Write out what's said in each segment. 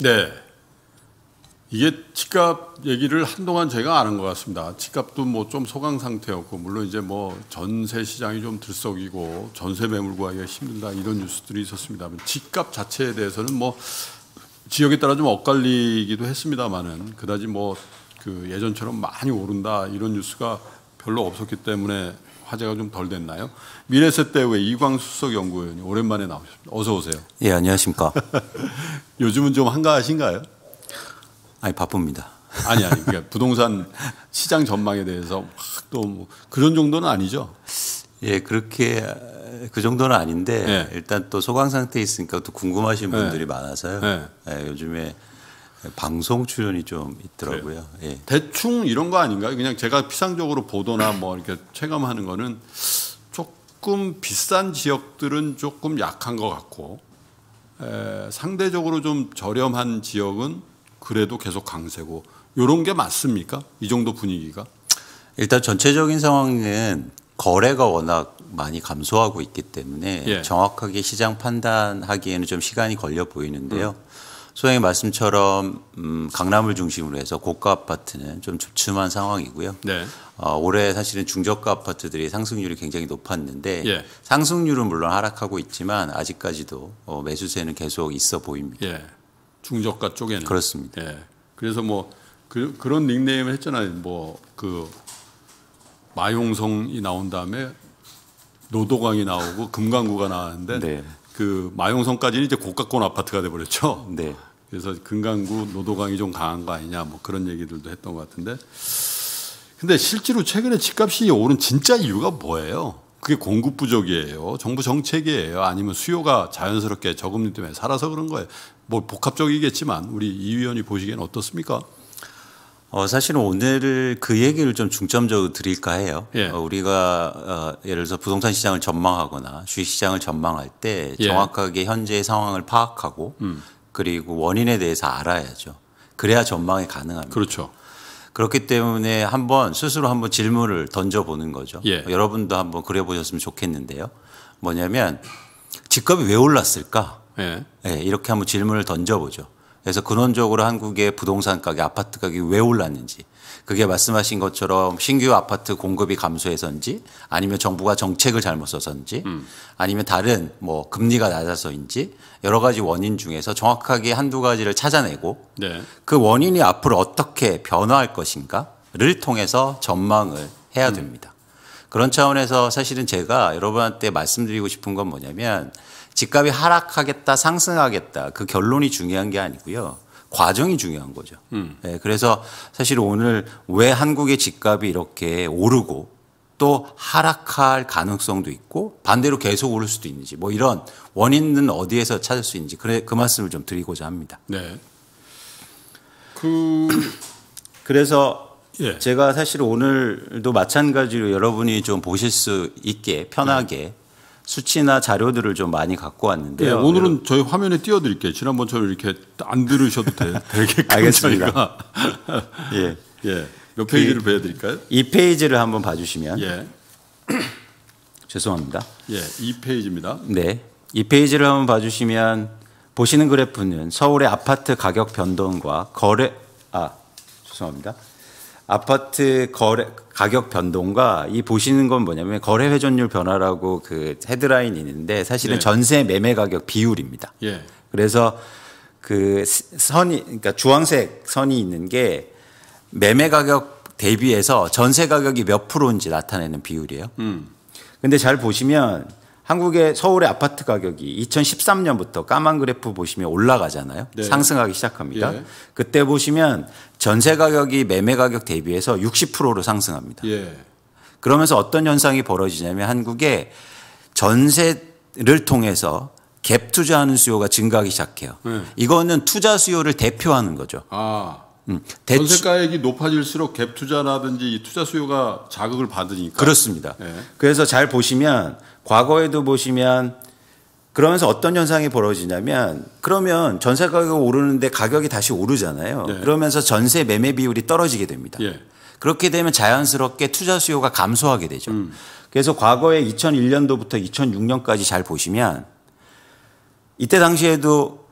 네. 이게 집값 얘기를 한동안 제가 아는 것 같습니다. 집값도 뭐 좀 소강 상태였고 물론 이제 뭐 전세 시장이 좀 들썩이고 전세 매물 구하기가 힘들다 이런 뉴스들이 있었습니다. 집값 자체에 대해서는 뭐 지역에 따라 좀 엇갈리기도 했습니다만은 그다지 뭐그 예전처럼 많이 오른다 이런 뉴스가 별로 없었기 때문에 화제가 좀 덜 됐나요? 미래세 때의 이광수 석 연구위원 오랜만에 나오셨습니다. 어서 오세요. 예, 안녕하십니까. 요즘은 좀 한가하신가요? 아니 바쁩니다. 아니 아니 그러니까 부동산 시장 전망에 대해서 막또 뭐 그런 정도는 아니죠. 예, 그렇게 그 정도는 아닌데 예. 일단 또 소강 상태에 있으니까 또 궁금하신 예. 분들이 예. 많아서요. 예. 예 요즘에 방송 출연이 좀 있더라고요. 예. 대충 이런 거 아닌가요? 그냥 제가 피상적으로 보도나 뭐 이렇게 체감하는 거는 조금 비싼 지역들은 조금 약한 것 같고 에, 상대적으로 좀 저렴한 지역은 그래도 계속 강세고 이런 게 맞습니까? 이 정도 분위기가? 일단 전체적인 상황은 거래가 워낙 많이 감소하고 있기 때문에 예. 정확하게 시장 판단하기에는 좀 시간이 걸려 보이는데요. 음. 소영의 말씀처럼 음, 강남을 중심으로 해서 고가 아파트는 좀 주춤한 상황이고요. 네. 어, 올해 사실은 중저가 아파트들이 상승률이 굉장히 높았는데 예. 상승률은 물론 하락하고 있지만 아직까지도 어, 매수세는 계속 있어 보입니다. 예. 중저가 쪽에는 그렇습니다. 예. 그래서 뭐 그, 런 닉네임을 했잖아요. 뭐 그 마용성이 나온 다음에 노도강이 나오고 금강구가 나왔는데 네. 그 마용성까지는 이제 고가권 아파트가 돼 버렸죠. 네. 그래서 금강구 노도강이 좀 강한 거 아니냐 뭐 그런 얘기들도 했던 것 같은데 근데 실제로 최근에 집값이 오른 진짜 이유가 뭐예요? 그게 공급 부족이에요. 정부 정책이에요. 아니면 수요가 자연스럽게 저금리 때문에 살아서 그런 거예요. 뭐 복합적이겠지만 우리 이 위원이 보시기에는 어떻습니까? 어, 사실은 오늘 그 얘기를 좀 중점적으로 드릴까 해요. 예. 어, 우리가 어, 예를 들어서 부동산 시장을 전망하거나 주식 시장을 전망할 때 예. 정확하게 현재의 상황을 파악하고 음. 그리고 원인에 대해서 알아야죠. 그래야 전망이 가능합니다. 그렇죠. 그렇기 때문에 한번 스스로 한번 질문을 던져보는 거죠. 예. 뭐 여러분도 한번 그려보셨으면 좋겠는데요. 뭐냐면 집값이 왜 올랐을까? 예. 예, 이렇게 한번 질문을 던져보죠. 그래서 근원적으로 한국의 부동산 가격, 아파트 가격이 왜 올랐는지 그게 말씀하신 것처럼 신규 아파트 공급이 감소해서인지 아니면 정부가 정책을 잘못 써서인지 음. 아니면 다른 뭐 금리가 낮아서인지 여러 가지 원인 중에서 정확하게 한두 가지를 찾아내고 네. 그 원인이 앞으로 어떻게 변화할 것인가를 통해서 전망을 해야 음. 됩니다. 그런 차원에서 사실은 제가 여러분한테 말씀드리고 싶은 건 뭐냐면 집값이 하락하겠다 상승하겠다 그 결론이 중요한 게 아니고요. 과정이 중요한 거죠. 음. 네, 그래서 사실 오늘 왜 한국의 집값이 이렇게 오르고 또 하락할 가능성도 있고 반대로 계속 오를 수도 있는지 뭐 이런 원인은 어디에서 찾을 수 있는지 그래 그 말씀을 좀 드리고자 합니다. 네. 그 그래서 예. 제가 사실 오늘도 마찬가지로 여러분이 좀 보실 수 있게 편하게 네. 수치나 자료들을 좀 많이 갖고 왔는데요. 네, 오늘은 저희 화면에 띄워드릴게요. 지난번처럼 이렇게 안 들으셔도 되, 되게끔 알겠습니다. 예, 예, 몇 페이지를 그, 보여드릴까요? 이 페이지를 한번 봐주시면. 예. 죄송합니다. 예, 이 페이지입니다. 네, 이 페이지를 한번 봐주시면 보시는 그래프는 서울의 아파트 가격 변동과 거래 아 죄송합니다. 아파트 거래 가격 변동과 이 보시는 건 뭐냐면 거래 회전율 변화라고 그 헤드라인이 있는데 사실은 예. 전세 매매 가격 비율입니다. 예. 그래서 그 선이 그러니까 주황색 선이 있는 게 매매 가격 대비해서 전세 가격이 몇 프로인지 나타내는 비율이에요. 음. 근데 잘 보시면 한국의 서울의 아파트 가격이 2013년부터 까만 그래프 보시면 올라가잖아요. 네. 상승하기 시작합니다. 예. 그때 보시면 전세 가격이 매매 가격 대비해서 60%로 상승합니다. 예. 그러면서 어떤 현상이 벌어지냐면 한국의 전세를 통해서 갭 투자하는 수요가 증가하기 시작해요. 예. 이거는 투자 수요를 대표하는 거죠. 아. 음, 전세가액이 높아질수록 갭 투자라든지 투자 수요가 자극을 받으니까 그렇습니다. 예. 그래서 잘 보시면 과거에도 보시면 그러면서 어떤 현상이 벌어지냐면 그러면 전세 가격이 오르는데 가격이 다시 오르잖아요. 예. 그러면서 전세 매매 비율이 떨어지게 됩니다. 예. 그렇게 되면 자연스럽게 투자 수요가 감소하게 되죠. 음. 그래서 과거에 2001년도부터 2006년까지 잘 보시면 이때 당시에도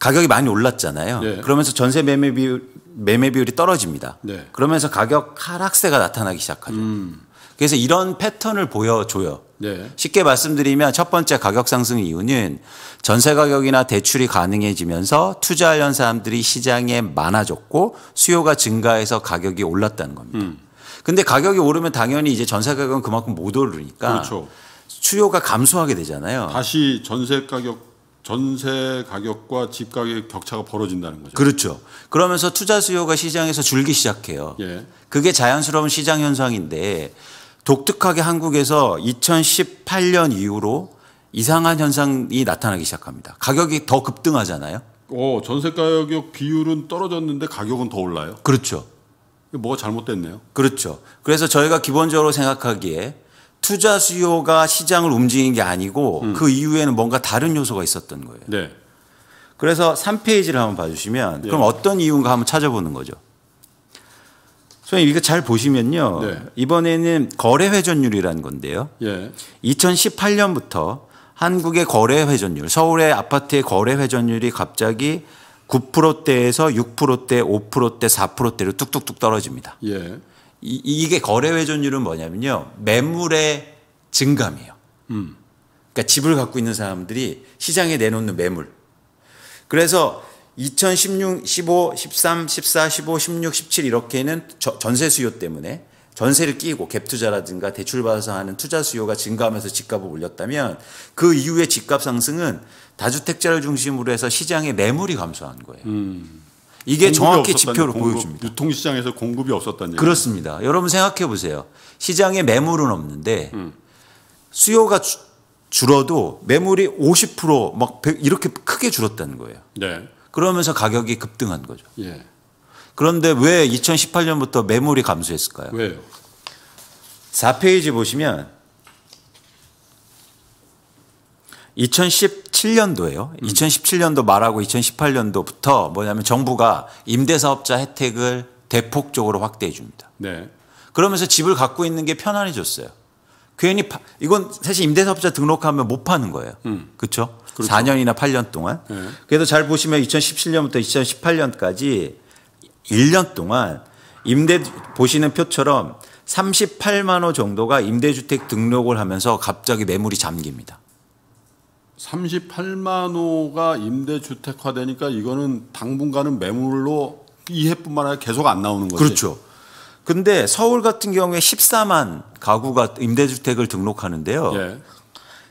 가격이 많이 올랐잖아요. 예. 그러면서 전세 매매 비율 매매 비율이 떨어집니다. 네. 그러면서 가격 하락세가 나타나기 시작하죠. 음. 그래서 이런 패턴을 보여줘요. 네. 쉽게 말씀드리면 첫 번째 가격 상승 이유는 전세 가격이나 대출이 가능해지면서 투자하려는 사람들이 시장에 많아졌고 수요가 증가해서 가격이 올랐다는 겁니다. 음. 근데 가격이 오르면 당연히 이제 전세 가격은 그만큼 못 오르니까 그렇죠. 수요가 감소하게 되잖아요. 다시 전세 가격 전세 가격과 집 가격 격차가 벌어진다는 거죠. 그렇죠. 그러면서 투자 수요가 시장에서 줄기 시작해요. 예. 그게 자연스러운 시장 현상인데 독특하게 한국에서 2018년 이후로 이상한 현상이 나타나기 시작합니다. 가격이 더 급등하잖아요. 어, 전세 가격 비율은 떨어졌는데 가격은 더 올라요. 그렇죠. 뭐가 잘못됐네요. 그렇죠. 그래서 저희가 기본적으로 생각하기에 투자 수요가 시장을 움직인 게 아니고 음. 그 이후에는 뭔가 다른 요소가 있었던 거예요. 네. 그래서 3페이지를 한번 봐주시면 네. 그럼 어떤 이유인가 한번 찾아보는 거죠. 선생님 이거 잘 보시면요. 네. 이번에는 거래 회전율이라는 건데요. 예. 2018년부터 한국의 거래 회전율, 서울의 아파트의 거래 회전율이 갑자기 9%대에서 6%대, 5%대, 4%대로 뚝뚝뚝 떨어집니다. 예. 이, 이게 거래 회전율은 뭐냐면요. 매물의 증감이에요. 음. 그러니까 집을 갖고 있는 사람들이 시장에 내놓는 매물. 그래서 2016, 15, 13, 14, 15, 16, 17 이렇게는 전세 수요 때문에 전세를 끼고 갭 투자라든가 대출받아서 하는 투자 수요가 증가하면서 집값을 올렸다면 그 이후에 집값 상승은 다주택자를 중심으로 해서 시장의 매물이 감소한 거예요. 음. 이게 정확히 지표로 공급, 보여줍니다. 유통시장에서 공급이 없었다는 얘기 그렇습니다. 여러분 생각해 보세요. 시장에 매물은 없는데 음. 수요가 주, 줄어도 매물이 50%막 이렇게 크게 줄었다는 거예요. 네. 그러면서 가격이 급등한 거죠. 예. 그런데 왜 2018년부터 매물이 감소했을까요? 왜요? 4페이지 보시면 2 0 1 7년도에요 음. 2017년도 말하고 2018년도부터 뭐냐면 정부가 임대사업자 혜택을 대폭적으로 확대해 줍니다. 네. 그러면서 집을 갖고 있는 게 편안해졌어요. 괜히 파, 이건 사실 임대사업자 등록하면 못 파는 거예요. 음. 그렇죠? 그렇죠? 4년이나 8년 동안. 네. 그래서 잘 보시면 2017년부터 2018년까지 1년 동안 임대 보시는 표처럼 38만 호 정도가 임대주택 등록을 하면서 갑자기 매물이 잠깁니다. 38만 호가 임대주택화되니까 이거는 당분간은 매물로 이해뿐만 아니라 계속 안 나오는 거죠. 그렇죠. 근데 서울 같은 경우에 14만 가구가 임대주택을 등록하는데요. 예.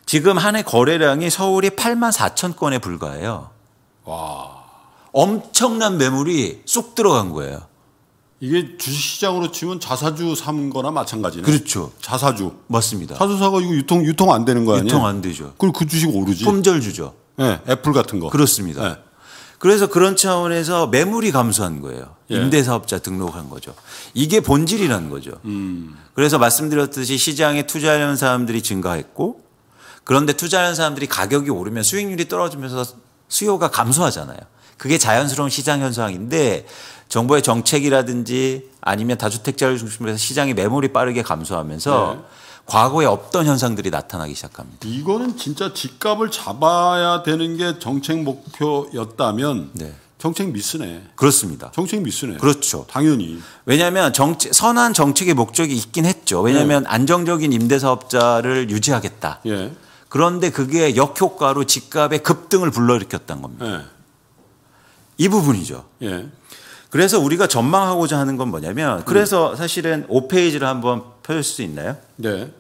지금 한 해 거래량이 서울이 8만 4천 건에 불과해요. 와. 엄청난 매물이 쏙 들어간 거예요. 이게 주식시장으로 치면 자사주 삼거나 마찬가지네. 그렇죠. 자사주. 맞습니다. 사주사가 이거 유통 유통 안 되는 거 아니에요? 유통 안 되죠. 그리고 그 주식 오르지. 품절주죠. 예, 네, 애플 같은 거. 그렇습니다. 네. 그래서 그런 차원에서 매물이 감소한 거예요. 예. 임대사업자 등록한 거죠. 이게 본질이라는 거죠. 음. 그래서 말씀드렸듯이 시장에 투자하려는 사람들이 증가했고 그런데 투자하는 사람들이 가격이 오르면 수익률이 떨어지면서 수요가 감소하잖아요. 그게 자연스러운 시장 현상인데 정부의 정책이라든지 아니면 다주택자를 중심으로 해서 시장의 매물이 빠르게 감소하면서 네. 과거에 없던 현상들이 나타나기 시작합니다. 이거는 진짜 집값을 잡아야 되는 게 정책 목표였다면 네. 정책 미스네. 그렇습니다. 정책 미스네. 그렇죠. 당연히. 왜냐하면 정치, 선한 정책의 목적이 있긴 했죠. 왜냐하면 네. 안정적인 임대사업자를 유지하겠다. 네. 그런데 그게 역효과로 집값의 급등을 불러일으켰던 겁니다. 예. 이 부분이죠. 그래서 우리가 전망하고자 하는 건 뭐냐면 음. 그래서 사실은 5페이지를 한번 펴줄 수 있나요? 네.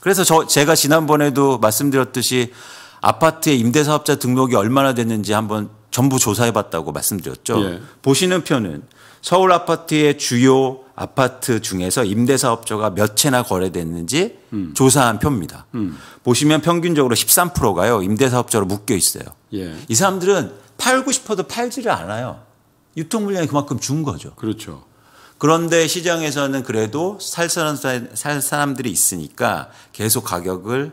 그래서 저 제가 지난번에도 말씀드렸듯이 아파트의 임대 사업자 등록이 얼마나 됐는지 한번 전부 조사해 봤다고 말씀드렸죠. 네. 보시는 표는 서울 아파트의 주요 아파트 중에서 임대 사업자가 몇 채나 거래됐는지 음. 조사한 표입니다. 음. 보시면 평균적으로 13%가요. 임대 사업자로 묶여 있어요. 예. 이 사람들은 팔고 싶어도 팔지를 않아요. 유통 물량이 그만큼 준 거죠. 그렇죠. 그런데 시장에서는 그래도 살 사람 살 사람들이 있으니까 계속 가격을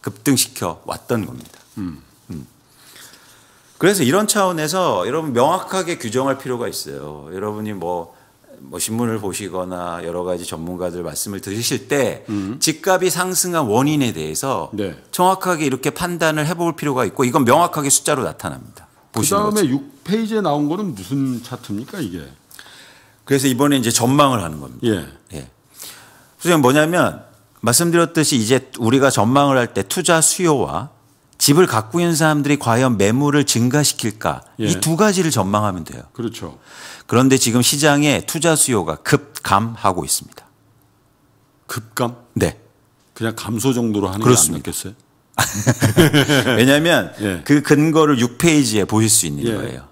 급등시켜 왔던 겁니다. 음. 음. 그래서 이런 차원에서 여러분 명확하게 규정할 필요가 있어요. 여러분이 뭐, 뭐 신문을 보시거나 여러 가지 전문가들 말씀을 들으실 때 음. 집값이 상승한 원인에 대해서 네. 정확하게 이렇게 판단을 해볼 필요가 있고 이건 명확하게 숫자로 나타납니다. 보시는 그다음에 거죠. 6페이지에 나온 거는 무슨 차트입니까 이게? 그래서 이번에 이제 전망을 하는 겁니다. 예. 예. 그래서 뭐냐면 말씀드렸듯이 이제 우리가 전망을 할 때 투자 수요와 집을 갖고 있는 사람들이 과연 매물을 증가시킬까 예. 이두 가지를 전망하면 돼요. 그렇죠. 그런데 지금 시장의 투자 수요가 급감하고 있습니다. 급감? 네. 그냥 감소 정도로 하는 게 아니겠어요? 왜냐하면 예. 그 근거를 6페이지에 보실 수 있는 예. 거예요.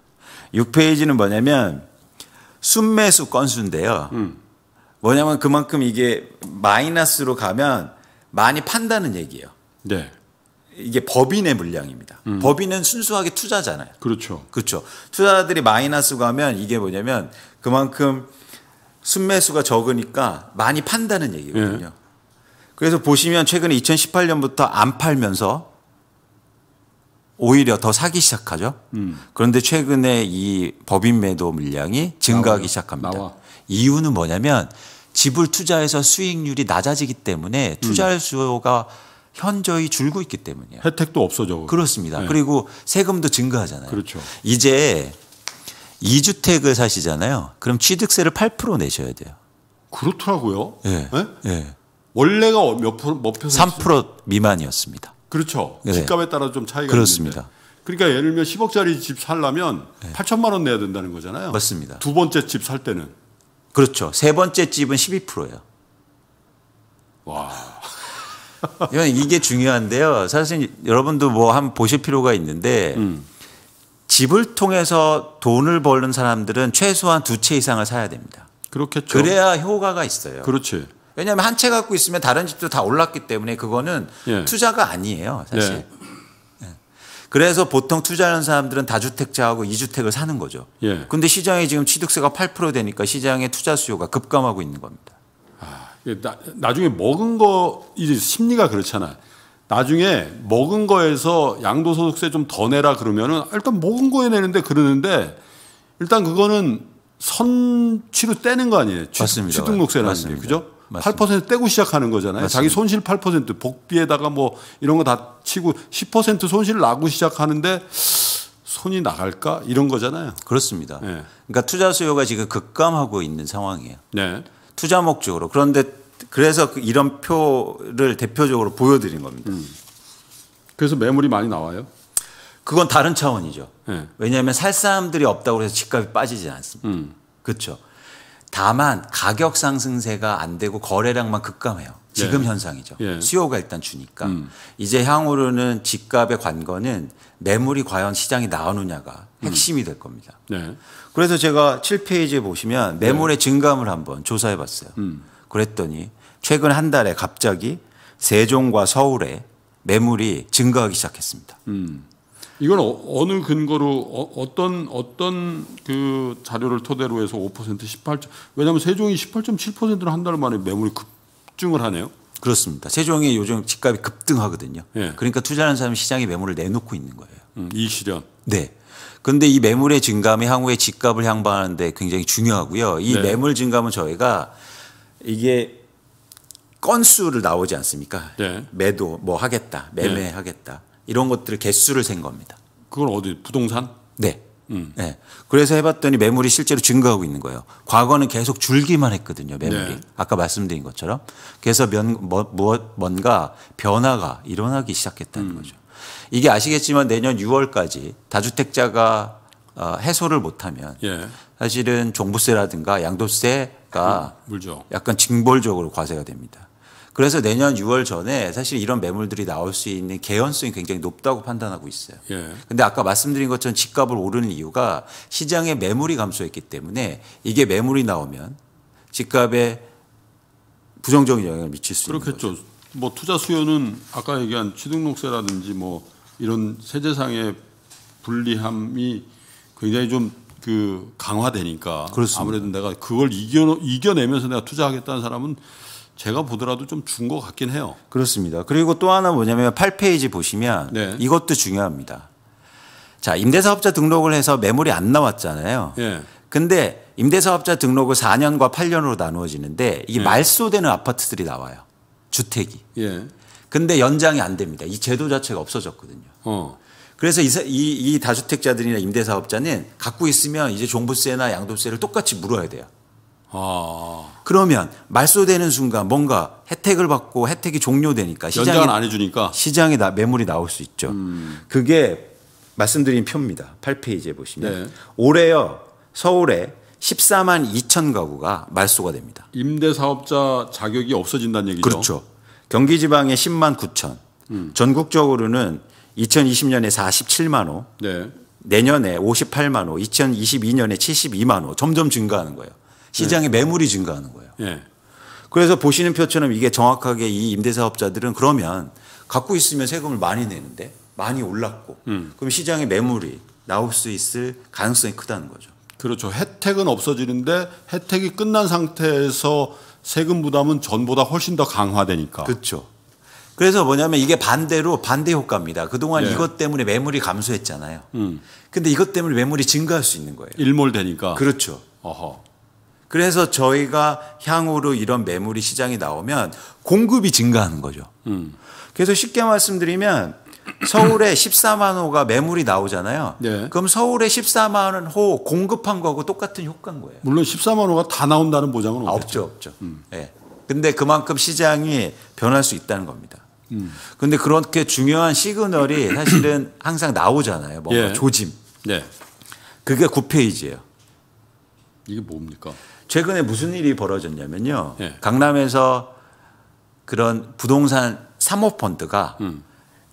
6페이지는 뭐냐면 순매수 건수인데요. 음. 뭐냐면 그만큼 이게 마이너스로 가면 많이 판다는 얘기예요. 네. 이게 법인의 물량입니다. 음. 법인은 순수하게 투자잖아요. 그렇죠. 그렇죠. 투자자들이 마이너스 가면 이게 뭐냐면 그만큼 순매수가 적으니까 많이 판다는 얘기거든요. 예. 그래서 보시면 최근에 2018년부터 안 팔면서 오히려 더 사기 시작하죠. 음. 그런데 최근에 이 법인 매도 물량이 증가하기 나와요. 시작합니다. 나와. 이유는 뭐냐면 집을 투자해서 수익률이 낮아지기 때문에 음. 투자할 음. 수요가 현저히 줄고 있기 때문이에요. 혜택도 없어져. 그렇습니다. 네. 그리고 세금도 증가하잖아요. 그렇죠. 이제 이주택을 사시잖아요. 그럼 취득세를 8% 내셔야 돼요. 그렇더라고요. 예. 네? 네? 원래가 몇 프로 몇퍼센3% 미만이었습니다. 그렇죠. 네. 집값에 따라 좀 차이가 그렇습니다. 있는데. 그러니까 예를 들면 10억짜리 집 살려면 네. 8천만 원 내야 된다는 거잖아요. 맞습니다. 두 번째 집 살 때는 그렇죠. 세 번째 집은 12%예요. 와. 이게 중요한데요. 사실 여러분도 뭐한 보실 필요가 있는데 음. 집을 통해서 돈을 벌는 사람들은 최소한 두 채 이상을 사야 됩니다. 그렇겠죠. 그래야 효과가 있어요. 그렇지. 왜냐하면 한 채 갖고 있으면 다른 집도 다 올랐기 때문에 그거는 예. 투자가 아니에요 사실. 예. 예. 그래서 보통 투자하는 사람들은 다주택자하고 이주택을 사는 거죠. 예. 근데 시장에 지금 취득세가 8% 되니까 시장의 투자 수요가 급감하고 있는 겁니다. 아, 나, 나중에 먹은 거 이제 심리가 그렇잖아. 나중에 먹은 거에서 양도소득세 좀 더 내라 그러면은 일단 먹은 거에 내는데 그러는데 일단 그거는 선취로 떼는 거 아니에요? 취, 맞습니다. 취등록세라는 게 그죠? 맞습니다. 8% 떼고 시작하는 거잖아요. 맞습니다. 자기 손실 8% 복비에다가 뭐 이런 거 다 치고 10% 손실 나고 시작하는데 손이 나갈까 이런 거잖아요. 그렇습니다. 네. 그러니까 투자 수요가 지금 급감하고 있는 상황이에요. 네. 투자 목적으로 그런데 그래서 그 이런 표를 대표적으로 보여드린 겁니다. 음. 그래서 매물이 많이 나와요. 그건 다른 차원이죠. 네. 왜냐하면 살 사람들이 없다고 해서 집값이 빠지진 않습니다. 음. 그렇죠. 다만 가격 상승세가 안 되고 거래량만 급감해요. 지금 예. 현상이죠. 예. 수요가 일단 주니까 음. 이제 향후로는 집값의 관건은 매물이 과연 시장에 나오느냐가 핵심이 음. 될 겁니다. 네. 그래서 제가 7페이지에 보시면 네. 매물의 네. 증감을 한번 조사해 봤어요. 음. 그랬더니 최근 한 달에 갑자기 세종과 서울에 매물이 증가하기 시작했습니다. 음. 이건 어, 느 근거로 어, 떤 어떤 그 자료를 토대로 해서 5% 18. 왜냐하면 세종이 18.7%를 한달 만에 매물이 급증을 하네요. 그렇습니다. 세종이 요즘 집값이 급등하거든요. 예. 그러니까 투자하는 사람이 시장에 매물을 내놓고 있는 거예요. 음, 이 시련. 네. 그런데 이 매물의 증감이 향후에 집값을 향방하는데 굉장히 중요하고요. 이 네. 매물 증감은 저희가 이게 건수를 나오지 않습니까? 네. 매도 뭐 하겠다, 매매하겠다. 네. 이런 것들을 개수를 센 겁니다. 그걸 어디 부동산? 네. 음. 네. 그래서 해봤더니 매물이 실제로 증가하고 있는 거예요. 과거는 계속 줄기만 했거든요. 매물이 네. 아까 말씀드린 것처럼. 그래서 면, 뭐, 뭐 뭔가 변화가 일어나기 시작했다는 음. 거죠. 이게 아시겠지만 내년 6월까지 다주택자가 어, 해소를 못하면 예. 사실은 종부세라든가 양도세가 물죠. 약간 징벌적으로 과세가 됩니다. 그래서 내년 6월 전에 사실 이런 매물들이 나올 수 있는 개연성이 굉장히 높다고 판단하고 있어요. 예. 근데 아까 말씀드린 것처럼 집값을 오르는 이유가 시장의 매물이 감소했기 때문에 이게 매물이 나오면 집값에 부정적인 영향을 미칠 수 그렇겠죠. 있는 거죠. 뭐 투자 수요는 아까 얘기한 취득록세라든지 뭐 이런 세제상의 불리함이 굉장히 좀 그 강화되니까 그렇습니다. 아무래도 내가 그걸 이겨 이겨내면서 내가 투자하겠다는 사람은 제가 보더라도 좀 준 것 같긴 해요. 그렇습니다. 그리고 또 하나 뭐냐면 8페이지 보시면 네. 이것도 중요합니다. 자, 임대사업자 등록을 해서 매물이 안 나왔잖아요. 예. 근데 임대사업자 등록을 4년과 8년으로 나누어지는데 이 예. 말소되는 아파트들이 나와요. 주택이. 예. 근데 연장이 안 됩니다. 이 제도 자체가 없어졌거든요. 어. 그래서 이, 이, 이 다주택자들이나 임대사업자는 갖고 있으면 이제 종부세나 양도세를 똑같이 물어야 돼요. 아. 그러면 말소되는 순간 뭔가 혜택을 받고 혜택이 종료되니까 시장에 안 해주니까 시장에 나, 매물이 나올 수 있죠. 음. 그게 말씀드린 표입니다. 8페이지에 보시면 네. 올해요 서울에 14만 2천 가구가 말소가 됩니다. 임대사업자 자격이 없어진다는 얘기죠. 그렇죠. 경기지방에 10만 9천, 음. 전국적으로는 2020년에 47만 호, 네. 내년에 58만 호, 2022년에 72만 호, 점점 증가하는 거예요. 시장의 네. 매물이 증가하는 거예요. 예. 그래서 보시는 표처럼 이게 정확하게 이 임대사업자들은 그러면 갖고 있으면 세금을 많이 내는데 많이 올랐고 음. 그럼 시장의 매물이 나올 수 있을 가능성이 크다는 거죠. 그렇죠. 혜택은 없어지는데 혜택이 끝난 상태에서 세금 부담은 전보다 훨씬 더 강화되니까. 그렇죠. 그래서 뭐냐면 이게 반대로 반대 효과입니다. 그동안 네. 이것 때문에 매물이 감소했잖아요. 음. 근데 이것 때문에 매물이 증가할 수 있는 거예요. 일몰되니까. 그렇죠. 어허. 그래서 저희가 향후로 이런 매물이 시장이 나오면 공급이 증가하는 거죠. 음. 그래서 쉽게 말씀드리면 서울에 14만 호가 매물이 나오잖아요. 네. 그럼 서울에 14만 호 공급한 거하고 똑같은 효과인 거예요. 물론 14만 호가 다 나온다는 보장은 아, 없죠. 없죠. 음. 네. 근데 그만큼 시장이 변할 수 있다는 겁니다. 음. 근데 그렇게 중요한 시그널이 사실은 항상 나오잖아요. 뭔가 예. 조짐. 네. 그게 9페이지예요. 이게 뭡니까? 최근에 무슨 일이 벌어졌냐면요. 예. 강남에서 그런 부동산 사모펀드가 음.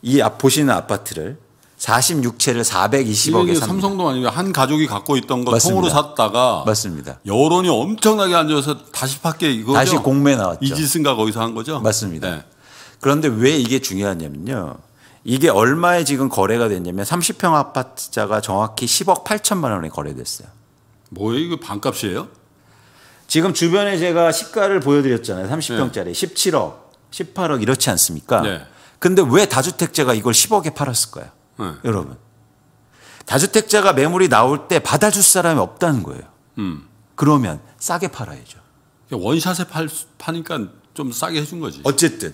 이앞 아, 보시는 아파트를 46채를 420억에 삽 삼성도 아니고 한 가족이 갖고 있던 거 맞습니다. 통으로 샀다가 맞습니다. 여론이 엄청나게 안좋아서 다시 밖에 이거 다시 공매 나왔죠. 이지승가 거기서 한 거죠. 맞습니다. 네. 그런데 왜 이게 중요하냐면요. 이게 얼마에 지금 거래가 됐냐면 30평 아파트자가 정확히 10억 8천만 원에 거래됐어요. 뭐예요? 이거 반값이에요? 지금 주변에 제가 시가를 보여드렸잖아요. 30평짜리 네. 17억, 18억 이렇지 않습니까? 네. 근데 왜 다주택자가 이걸 10억에 팔았을까요? 네. 여러분. 다주택자가 매물이 나올 때 받아줄 사람이 없다는 거예요. 음. 그러면 싸게 팔아야죠. 원샷에 팔, 파니까 좀 싸게 해준 거지. 어쨌든.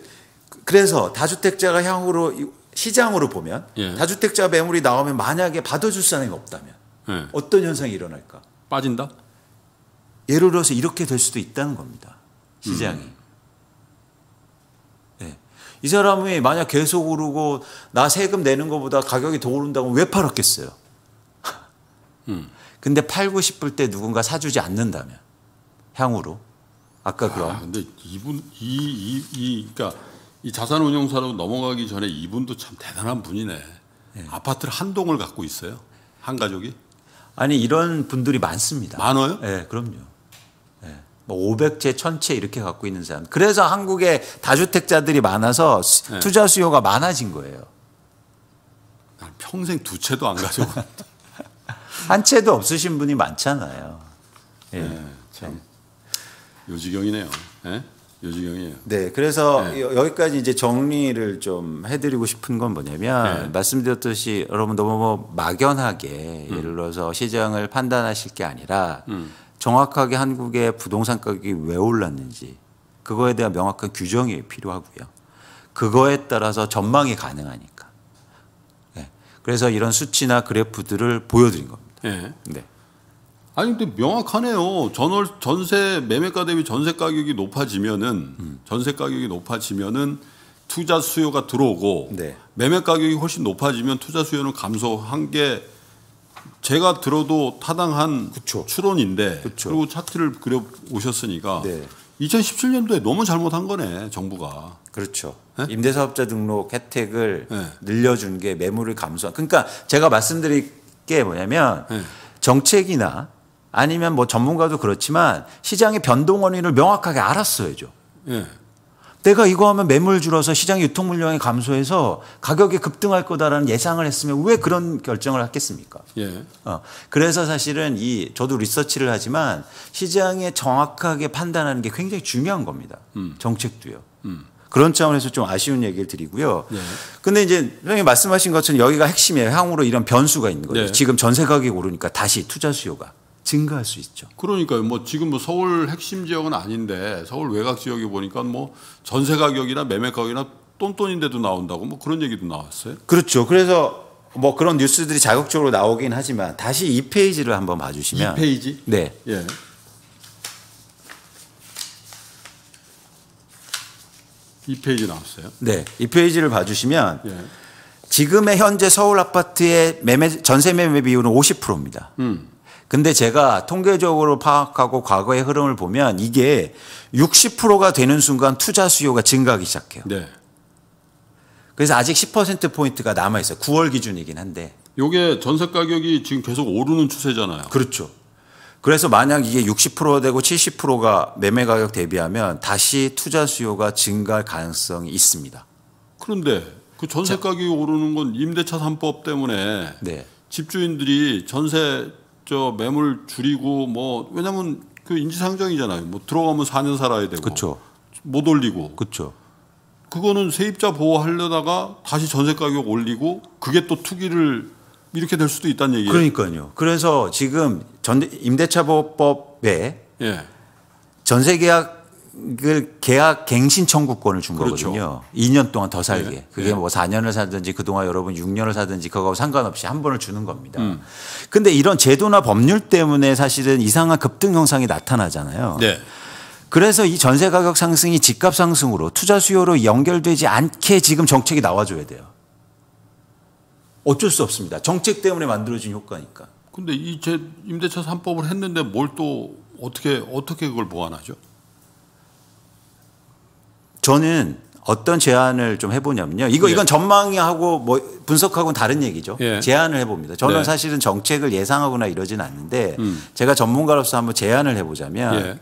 그래서 다주택자가 향후로 시장으로 보면 예. 다주택자 매물이 나오면 만약에 받아줄 사람이 없다면 예. 어떤 현상이 일어날까? 빠진다? 예를 들어서 이렇게 될 수도 있다는 겁니다. 시장이. 음. 네. 이 사람이 만약 계속 오르고 나 세금 내는 것보다 가격이 더 오른다고 왜 팔았겠어요? 음. 근데 팔고 싶을 때 누군가 사주지 않는다면 향후로 아까 아, 그런. 아, 근데 이분 이이이 이, 이, 그러니까 이 자산운용사로 넘어가기 전에 이분도 참 대단한 분이네. 네. 아파트를 한 동을 갖고 있어요. 한 가족이? 아니 이런 분들이 많습니다. 많아요? 네, 그럼요. 뭐 500채, 1000채 이렇게 갖고 있는 사람. 그래서 한국에 다주택자들이 많아서 네. 투자 수요가 많아진 거예요. 평생 두 채도 안 가져간. 한 채도 없으신 분이 많잖아요. 예. 네, 참 요지경이네요. 네? 요지경이에요. 네, 그래서 네. 여기까지 이제 정리를 좀 해드리고 싶은 건 뭐냐면 네. 말씀드렸듯이 여러분 너무 뭐 막연하게 음. 예를 들어서 시장을 판단하실 게 아니라. 음. 정확하게 한국의 부동산 가격이 왜 올랐는지 그거에 대한 명확한 규정이 필요하고요. 그거에 따라서 전망이 가능하니까. 네. 그래서 이런 수치나 그래프들을 보여드린 겁니다. 네. 네. 아니 근데 명확하네요. 전월 전세 매매가 대비 전세 가격이 높아지면은 음. 전세 가격이 높아지면은 투자 수요가 들어오고 네. 매매 가격이 훨씬 높아지면 투자 수요는 감소한 게 제가 들어도 타당한 그쵸. 추론인데 그쵸. 그리고 차트를 그려 오셨으니까 네. 2017년도에 너무 잘못한 거네 정부가. 그렇죠. 네? 임대사업자 등록 혜택을 네. 늘려준 게 매물을 감소한. 그러니까 제가 말씀드릴 게 뭐냐면 네. 정책이나 아니면 뭐 전문가도 그렇지만 시장의 변동 원인을 명확하게 알았어야죠. 예. 내가 이거 하면 매물 줄어서 시장의 유통 물량이 감소해서 가격이 급등할 거다라는 예상을 했으면 왜 그런 결정을 했겠습니까? 예. 어, 그래서 사실은 이 저도 리서치를 하지만 시장에 정확하게 판단하는 게 굉장히 중요한 겁니다. 음. 정책도요. 음. 그런 차원에서 좀 아쉬운 얘기를 드리고요. 네. 근데 이제 선생님 말씀하신 것처럼 여기가 핵심이에요. 향후로 이런 변수가 있는 거죠. 네. 지금 전세 가격이 오르니까 다시 투자 수요가 증가할 수 있죠. 그러니까요. 뭐 지금 뭐 서울 핵심 지역은 아닌데 서울 외곽 지역에 보니까 뭐 전세 가격이나 매매 가격이나 똔똔인데도 나온다고 뭐 그런 얘기도 나왔어요. 그렇죠. 그래서 뭐 그런 뉴스들이 자극적으로 나오긴 하지만 다시 이 페이지를 한번 봐주시면. 이 페이지. 네. 예. 이 페이지 나왔어요. 네, 이 페이지를 봐주시면. 예. 지금의 현재 서울 아파트의 매매 전세 매매 비율은 50%입니다. 음. 근데 제가 통계적으로 파악하고 과거의 흐름을 보면 이게 60%가 되는 순간 투자 수요가 증가하기 시작해요. 네. 그래서 아직 10% 포인트가 남아 있어요. 9월 기준이긴 한데. 요게 전세 가격이 지금 계속 오르는 추세잖아요. 그렇죠. 그래서 만약 이게 60% 되고 70%가 매매 가격 대비하면 다시 투자 수요가 증가할 가능성이 있습니다. 그런데 그 전세 가격이 오르는 건 임대차 3법 때문에 네. 집주인들이 전세 저 매물 줄이고 뭐 왜냐면 그 인지상정이잖아요. 뭐 들어가면 4년 살아야 되고. 그쵸. 못 올리고. 그렇죠. 그거는 세입자 보호하려다가 다시 전세 가격 올리고 그게 또 투기를 이렇게 될 수도 있다는 얘기예요. 그러니까요. 그래서 지금 전 임대차 보호법에 예. 전세 계약 그 계약 갱신 청구권을 준 그렇죠. 거거든요. 2년 동안 더 살게. 네. 그게 네. 뭐 4년을 사든지 그동안 여러분 6년을 사든지 그거하고 상관없이 한 번을 주는 겁니다. 음. 근데 이런 제도나 법률 때문에 사실은 이상한 급등 현상이 나타나잖아요. 네. 그래서 이 전세 가격 상승이 집값 상승으로 투자 수요로 연결되지 않게 지금 정책이 나와줘야 돼요. 어쩔 수 없습니다. 정책 때문에 만들어진 효과니까. 근데 이제 임대차 3법을 했는데 뭘 또 어떻게 어떻게 그걸 보완하죠? 저는 어떤 제안을 좀 해보냐면요. 이거 예. 이건 전망하고 뭐 분석하고는 다른 얘기죠. 예. 제안을 해봅니다. 저는 네. 사실은 정책을 예상하거나 이러진 않는데 음. 제가 전문가로서 한번 제안을 해보자면 예.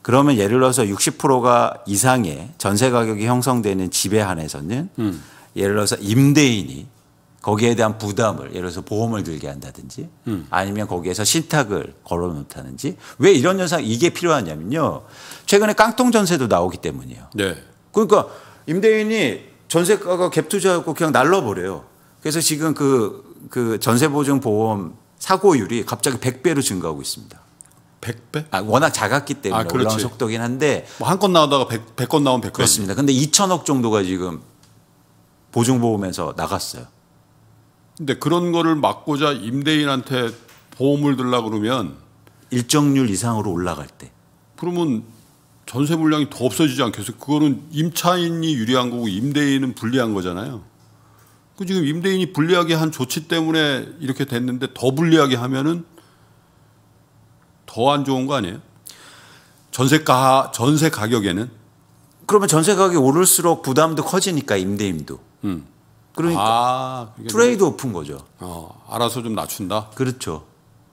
그러면 예를 들어서 60%가 이상의 전세 가격이 형성되는 집에 한해서는 음. 예를 들어서 임대인이 거기에 대한 부담을 예를 들어서 보험을 들게 한다든지 음. 아니면 거기에서 신탁을 걸어놓다든지 왜 이런 현상 이게 필요하냐면요 최근에 깡통 전세도 나오기 때문이에요. 네. 그러니까 임대인이 전세가가 갭 투자하고 그냥 날라버려요. 그래서 지금 그, 그 전세보증보험 사고율이 갑자기 100배로 증가하고 있습니다. 100배? 아, 워낙 작았기 때문에 아, 올라온 속도긴 한데 뭐한건 나오다가 100, 100건 나면 100건 그렇습니다. 근데 2천억 정도가 지금 보증보험에서 나갔어요. 근데 그런 거를 막고자 임대인한테 보험을 들라 그러면 일정률 이상으로 올라갈 때 그러면 전세 물량이 더 없어지지 않겠어요? 그거는 임차인이 유리한 거고 임대인은 불리한 거잖아요. 그 지금 임대인이 불리하게 한 조치 때문에 이렇게 됐는데 더 불리하게 하면은 더 안 좋은 거 아니에요? 전세가 전세 가격에는 그러면 전세 가격이 오를수록 부담도 커지니까 임대인도. 음. 그러니까 아, 트레이드 오픈 거죠. 어, 알아서 좀 낮춘다. 그렇죠.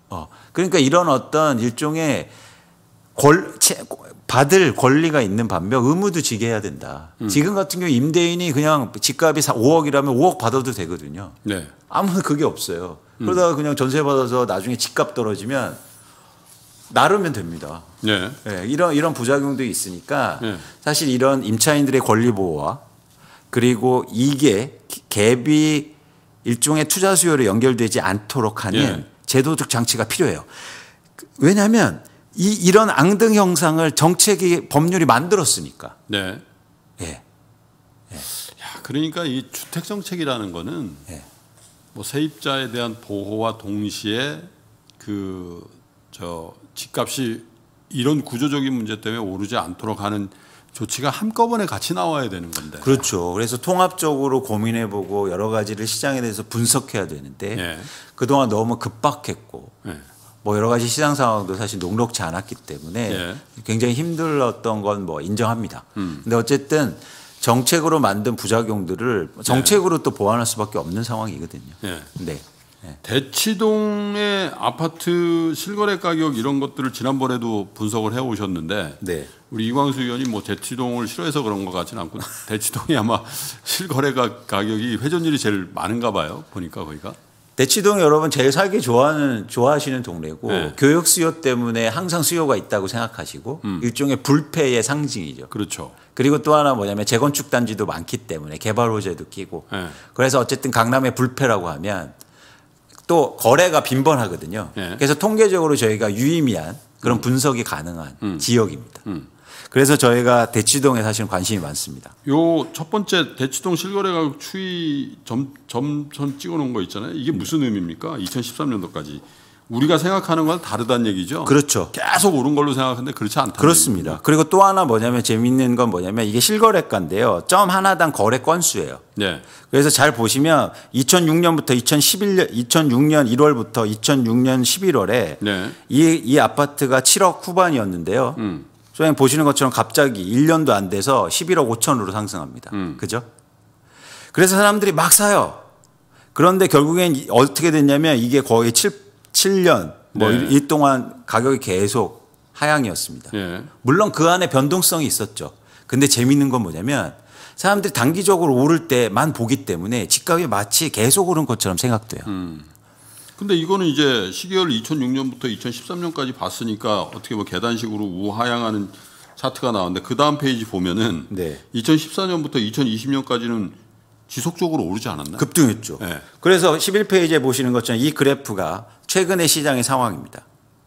어. 그러니까 이런 어떤 일종의 권, 받을 권리가 있는 반면 의무도 지게 해야 된다. 음. 지금 같은 경우 임대인이 그냥 집값이 5억이라면 5억 받아도 되거든요. 네. 아무나 그게 없어요. 음. 그러다가 그냥 전세 받아서 나중에 집값 떨어지면 나르면 됩니다. 네. 네. 이런 이런 부작용도 있으니까 네. 사실 이런 임차인들의 권리 보호와 그리고 이게 갭이 일종의 투자 수요로 연결되지 않도록 하는 네. 제도적 장치가 필요해요. 왜냐하면 이 이런 앙등 형상을 정책이 법률이 만들었으니까. 네. 예. 예. 야, 그러니까 이 주택 정책이라는 거는 예. 뭐 세입자에 대한 보호와 동시에 그 저 집값이 이런 구조적인 문제 때문에 오르지 않도록 하는 조치가 한꺼번에 같이 나와야 되는 건데. 그렇죠. 그래서 통합적으로 고민해 보고 여러 가지를 시장에 대해서 분석해야 되는데 예. 그동안 너무 급박했고 예. 뭐 여러 가지 시장 상황도 사실 녹록지 않았기 때문에 예. 굉장히 힘들었던 건 뭐 인정합니다. 음. 근데 어쨌든 정책으로 만든 부작용들을 정책으로 예. 또 보완할 수밖에 없는 상황이거든요. 예. 네. 예. 대치동의 아파트 실거래 가격 이런 것들을 지난번에도 분석을 해 오셨는데 네. 우리 이광수 의원이 뭐 대치동을 싫어해서 그런 것 같지는 않고 대치동이 아마 실거래가 가격이 회전율이 제일 많은가 봐요 보니까 거기가 대치동 여러분 제일 살기 좋아하는 좋아하시는 동네고 네. 교육 수요 때문에 항상 수요가 있다고 생각하시고 음. 일종의 불패의 상징이죠. 그렇죠. 그리고 또 하나 뭐냐면 재건축 단지도 많기 때문에 개발 호재도 끼고 네. 그래서 어쨌든 강남의 불패라고 하면 또 거래가 빈번하거든요. 네. 그래서 통계적으로 저희가 유의미한 그런 음. 분석이 가능한 음. 지역입니다. 음. 그래서 저희가 대치동에 사실 관심이 많습니다. 요 첫 번째 대치동 실거래 가 추이 점점 찍어놓은 거 있잖아요. 이게 무슨 의미입니까? 2013년도까지 우리가 생각하는 건 다르다는 얘기죠. 그렇죠. 계속 오른 걸로 생각하는데 그렇지 않다. 그렇습니다. 얘기입 그리고 또 하나 뭐냐면 재밌는 건 뭐냐면 이게 실거래가인데요. 점 하나당 거래 건수예요. 네. 그래서 잘 보시면 2006년부터 2011년 2006년 1월부터 2006년 11월에 네. 이, 이 아파트가 7억 후반이었는데요. 음. 소장님 보시는 것처럼 갑자기 1년도 안 돼서 11억 5천으로 상승합니다. 음. 그죠? 그래서 사람들이 막 사요. 그런데 결국엔 어떻게 됐냐면 이게 거의 7, 7년 뭐 네. 이 동안 가격이 계속 하향이었습니다. 네. 물론 그 안에 변동성이 있었죠. 근데 재미있는건 뭐냐면 사람들이 단기적으로 오를 때만 보기 때문에 집값이 마치 계속 오른 것처럼 생각돼요. 음. 근데 이거는 이제 12월 2006년부터 2013년까지 봤으니까 어떻게 보 계단식으로 우하향하는 차트가 나왔는데 그 다음 페이지 보면은 네. 2014년부터 2020년까지는 지속적으로 오르지 않았나 급등했죠. 네. 그래서 11페이지에 보시는 것처럼 이 그래프가 최근의 시장의 상황입니다.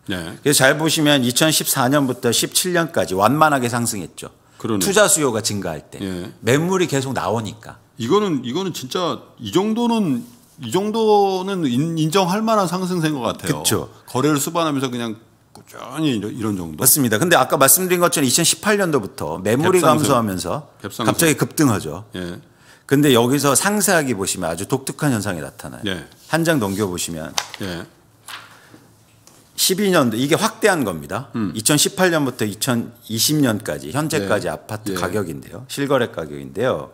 네. 그래서 잘 보시면 2014년부터 17년까지 완만하게 상승했죠. 그러네. 투자 수요가 증가할 때 네. 매물이 계속 나오니까. 이거는 이거는 진짜 이 정도는 이 정도는 인정할 만한 상승세인 것 같아요. 그렇죠. 거래를 수반하면서 그냥 꾸준히 이런 정도. 맞습니다. 근데 아까 말씀드린 것처럼 2018년도부터 매물이 갭상승. 감소하면서 갭상승. 갑자기 급등하죠. 예. 근데 여기서 상세하게 보시면 아주 독특한 현상이 나타나요. 예. 한장 넘겨 보시면 예. 12년도 이게 확대한 겁니다. 음. 2018년부터 2020년까지 현재까지 예. 아파트 예. 가격인데요. 실거래 가격인데요.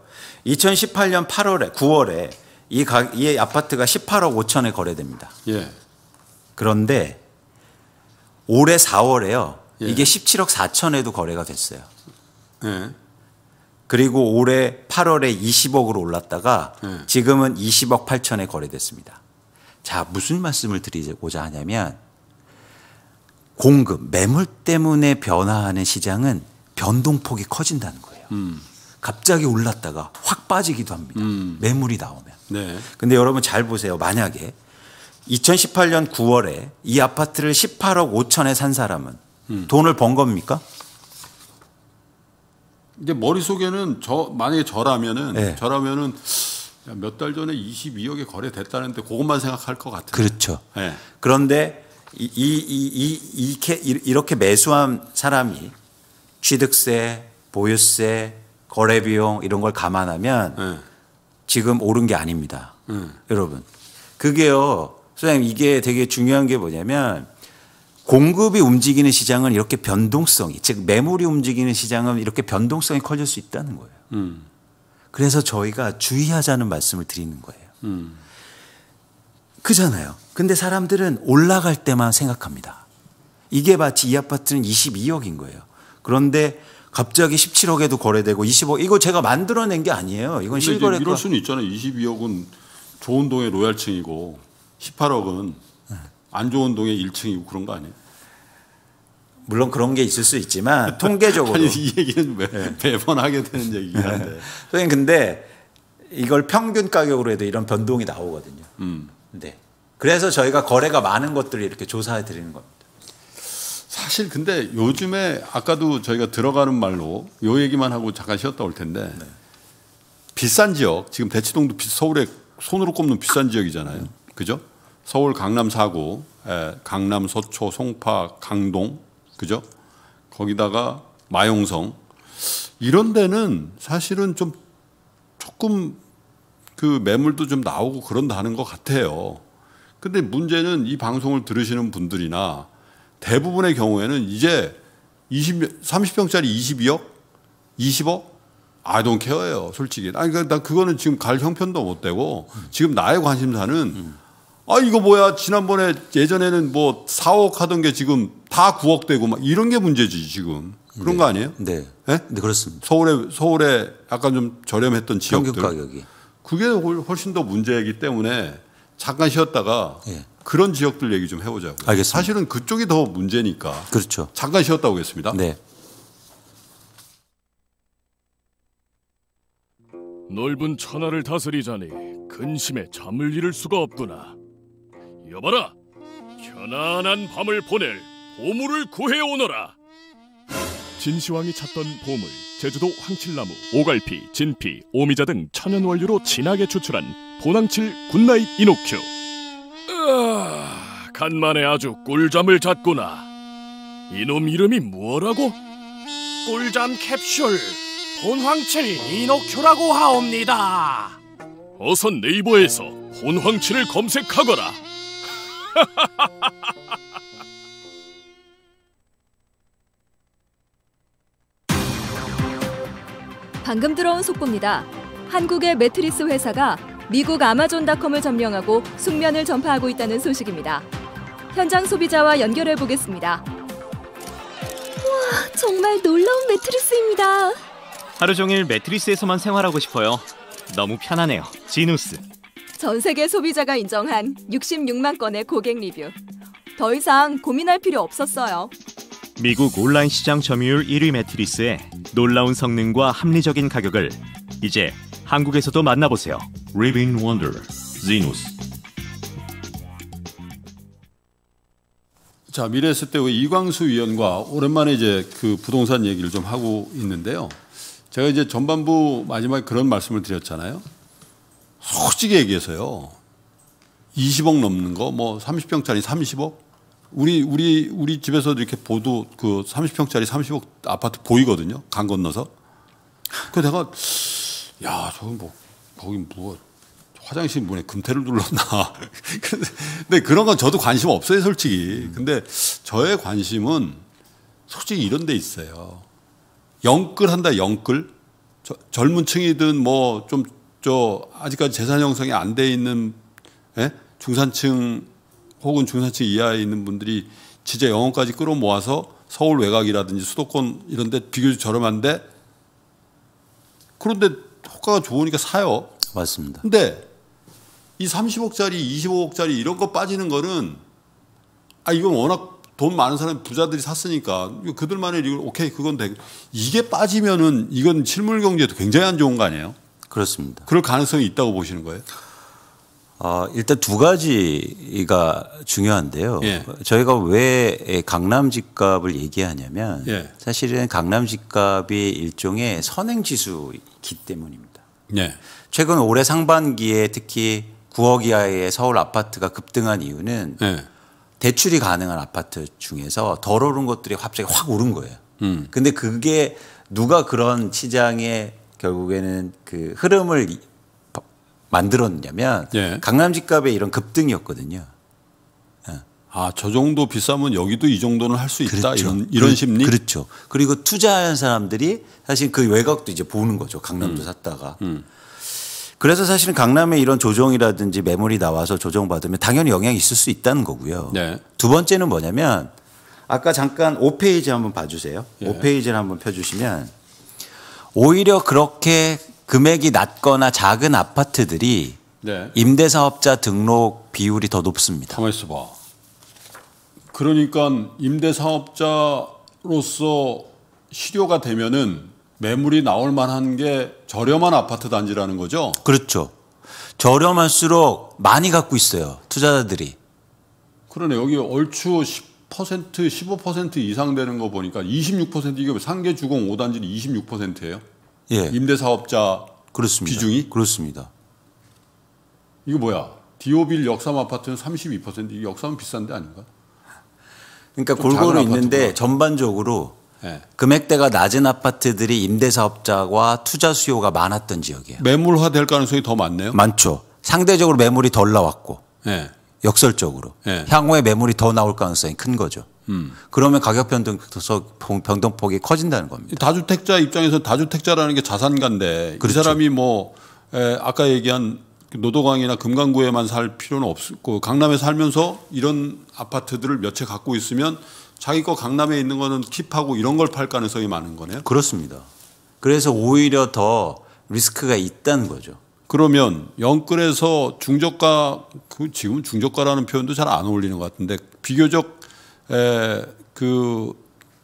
2018년 8월에 9월에 이, 가, 이 아파트가 18억 5천에 거래됩니다. 예. 그런데 올해 4월에요. 예. 이게 17억 4천에도 거래가 됐어요. 예. 그리고 올해 8월에 20억으로 올랐다가 예. 지금은 20억 8천에 거래됐습니다. 자, 무슨 말씀을 드리고자 하냐면 공급, 매물 때문에 변화하는 시장은 변동폭이 커진다는 거예요. 음. 갑자기 올랐다가 확 빠지기도 합니다. 음. 매물이 나오면. 네. 근데 여러분 잘 보세요. 만약에 2018년 9월에 이 아파트를 18억 5천에 산 사람은 음. 돈을 번 겁니까? 이제 머릿속에는 저 만약에 저라면은 네. 저라면은 몇 달 전에 22억에 거래됐다는데 그것만 생각할 것 같아요. 그렇죠. 네. 그런데 이, 이, 이, 이, 이 이렇게 매수한 사람이 취득세, 보유세, 거래 비용 이런 걸 감안하면 네. 지금 오른 게 아닙니다. 네. 여러분. 그게요. 소장님 이게 되게 중요한 게 뭐냐면 공급이 움직이는 시장은 이렇게 변동성이 즉 매물이 움직이는 시장은 이렇게 변동성이 커질 수 있다는 거예요. 음. 그래서 저희가 주의하자는 말씀을 드리는 거예요. 음. 그잖아요. 근데 사람들은 올라갈 때만 생각합니다. 이게 마치 이 아파트는 22억인 거예요. 그런데 갑자기 17억에도 거래되고 2 5억 이거 제가 만들어낸 게 아니에요. 이건 실거래가 이럴 수는 있잖아요. 22억은 좋은 동의 로얄층이고 18억은 안 좋은 동의 1층이고 그런 거 아니에요? 물론 그런 게 있을 수 있지만 통계적으로 아니, 이 얘기는 매, 네. 매번 하게 되는 얘기긴 한데 선생님 근데 이걸 평균 가격으로 해도 이런 변동이 나오거든요. 음. 네. 그래서 저희가 거래가 많은 것들을 이렇게 조사해 드리는 겁니다. 사실 근데 요즘에 아까도 저희가 들어가는 말로 요 얘기만 하고 잠깐 쉬었다 올 텐데 네. 비싼 지역 지금 대치동도 서울에 손으로 꼽는 비싼 지역이잖아요. 음. 그죠? 서울 강남 사구 에, 예, 강남 서초, 송파, 강동, 그죠? 거기다가 마용성 이런 데는 사실은 좀 조금 그 매물도 좀 나오고 그런다는 것 같아요. 근데 문제는 이 방송을 들으시는 분들이나 대부분의 경우에는 이제 20, 30평짜리 22억, 20억, 아동 케어예요, 솔직히. 아니, 그러니까 나 그거는 지금 갈 형편도 못 되고 음. 지금 나의 관심사는 음. 아 이거 뭐야 지난번에 예전에는 뭐 4억 하던 게 지금 다 9억 되고 막 이런 게 문제지 지금 그런 네. 거 아니에요? 네. 네. 네. 그렇습니다. 서울에 서울에 약간 좀 저렴했던 지역들 가격이 그게 훨씬 더 문제이기 때문에 잠깐 쉬었다가 네. 그런 지역들 얘기 좀 해보자고요. 알겠습니다. 사실은 그쪽이 더 문제니까. 그렇죠. 잠깐 쉬었다 오겠습니다. 네. 넓은 천하를 다스리자니 근심에 잠을 이룰 수가 없구나. 여봐라, 편안한 밤을 보낼 보물을 구해 오너라. 진시황이 찾던 보물, 제주도 황칠나무, 오갈피, 진피, 오미자 등 천연 원료로 진하게 추출한 보낭칠 굿나잇 이노큐. 간만에 아주 꿀잠을 잤구나. 이놈 이름이 뭐라고? 꿀잠 캡슐 본황칠 이노큐라고 하옵니다. 어서 네이버에서 본황칠을 검색하거라. 방금 들어온 속보입니다. 한국의 매트리스 회사가 미국 아마존닷컴을 점령하고 숙면을 전파하고 있다는 소식입니다. 현장 소비자와 연결해 보겠습니다. 와, 정말 놀라운 매트리스입니다. 하루 종일 매트리스에서만 생활하고 싶어요. 너무 편하네요. 지누스. 전 세계 소비자가 인정한 66만 건의 고객 리뷰. 더 이상 고민할 필요 없었어요. 미국 온라인 시장 점유율 1위 매트리스의 놀라운 성능과 합리적인 가격을 이제 한국에서도 만나보세요. 리빙 원더 지누스 자, 미래에셋대우 이광수 위원과 오랜만에 이제 그 부동산 얘기를 좀 하고 있는데요. 제가 이제 전반부 마지막에 그런 말씀을 드렸잖아요. 솔직히 얘기해서요. 20억 넘는 거, 뭐 30평짜리 30억. 우리, 우리, 우리 집에서도 이렇게 보도 그 30평짜리 30억 아파트 보이거든요. 강 건너서. 그 내가, 야, 저건 뭐, 거긴 뭐, 화장실 문에 금태를 눌렀나. 근데 그런 건 저도 관심 없어요, 솔직히. 근데 저의 관심은 솔직히 이런 데 있어요. 영끌 한다, 영끌. 저, 젊은 층이든 뭐 좀 저 아직까지 재산 형성이 안 돼 있는 예? 중산층 혹은 중산층 이하에 있는 분들이 진짜 영혼까지 끌어모아서 서울 외곽이라든지 수도권 이런 데 비교적 저렴한데 그런데 효과가 좋으니까 사요. 맞습니다. 근데 이 30억짜리, 25억짜리 이런 거 빠지는 거는 아 이건 워낙 돈 많은 사람 부자들이 샀으니까 그들만의 이유 오케이 그건 되 이게 빠지면은 이건 실물 경제도 굉장히 안 좋은 거 아니에요? 그렇습니다. 그럴 가능성이 있다고 보시는 거예요? 어, 일단 두 가지가 중요한데요. 예. 저희가 왜 강남 집값을 얘기하냐면 예. 사실은 강남 집값이 일종의 선행 지수이기 때문입니다. 예. 최근 올해 상반기에 특히 9억 이하의 서울 아파트가 급등한 이유는 네. 대출이 가능한 아파트 중에서 덜 오른 것들이 갑자기 확 오른 거예요. 음. 근데 그게 누가 그런 시장에 결국에는 그 흐름을 만들었냐면 네. 강남 집값의 이런 급등이었거든요. 예. 아, 저 정도 비싸면 여기도 이 정도는 할 수 있다 그렇죠. 이런 그, 이런 심리. 그렇죠. 그리고 투자한 사람들이 사실 그 외곽도 이제 보는 거죠. 강남도 음. 샀다가. 음. 그래서 사실은 강남에 이런 조정이라든지 매물이 나와서 조정받으면 당연히 영향이 있을 수 있다는 거고요. 네. 두 번째는 뭐냐면 아까 잠깐 5페이지 한번 봐주세요. 예. 5페이지를 한번 펴주시면 오히려 그렇게 금액이 낮거나 작은 아파트들이 네. 임대사업자 등록 비율이 더 높습니다. 가만 있어봐. 그러니까 임대사업자로서 실효가 되면은 매물이 나올 만한 게 저렴한 아파트 단지라는 거죠? 그렇죠. 저렴할수록 많이 갖고 있어요. 투자자들이. 그러네. 여기 얼추 10% 15% 이상 되는 거 보니까 26% 이게 상계 주공 5단지는 26%예요? 예. 임대 사업자 그렇습니다. 비중이? 그렇습니다. 이거 뭐야? 디오빌 역삼 아파트는 32% 역삼은 비싼데 아닌가? 그러니까 골고루 있는데 전반적으로 예. 금액대가 낮은 아파트들이 임대사업자와 투자 수요가 많았던 지역이에요. 매물화 될 가능성이 더 많네요. 많죠. 상대적으로 매물이 덜 나왔고 네. 역설적으로 네. 향후에 매물이 더 나올 가능성이 큰 거죠. 음. 그러면 가격 변동 변동폭이 커진다는 겁니다. 다주택자 입장에서 다주택자라는 게 자산가인데 그렇죠. 이 사람이 뭐 에, 아까 얘기한 노도강이나 금강구에만 살 필요는 없고 강남에 살면서 이런 아파트들을 몇 채 갖고 있으면 자기 거 강남에 있는 거는 킵하고 이런 걸 팔 가능성이 많은 거네요. 그렇습니다. 그래서 오히려 더 리스크가 있다는 거죠. 그러면 영끌에서 중저가 그 지금 중저가라는 표현도 잘 안 어울리는 것 같은데 비교적 에, 그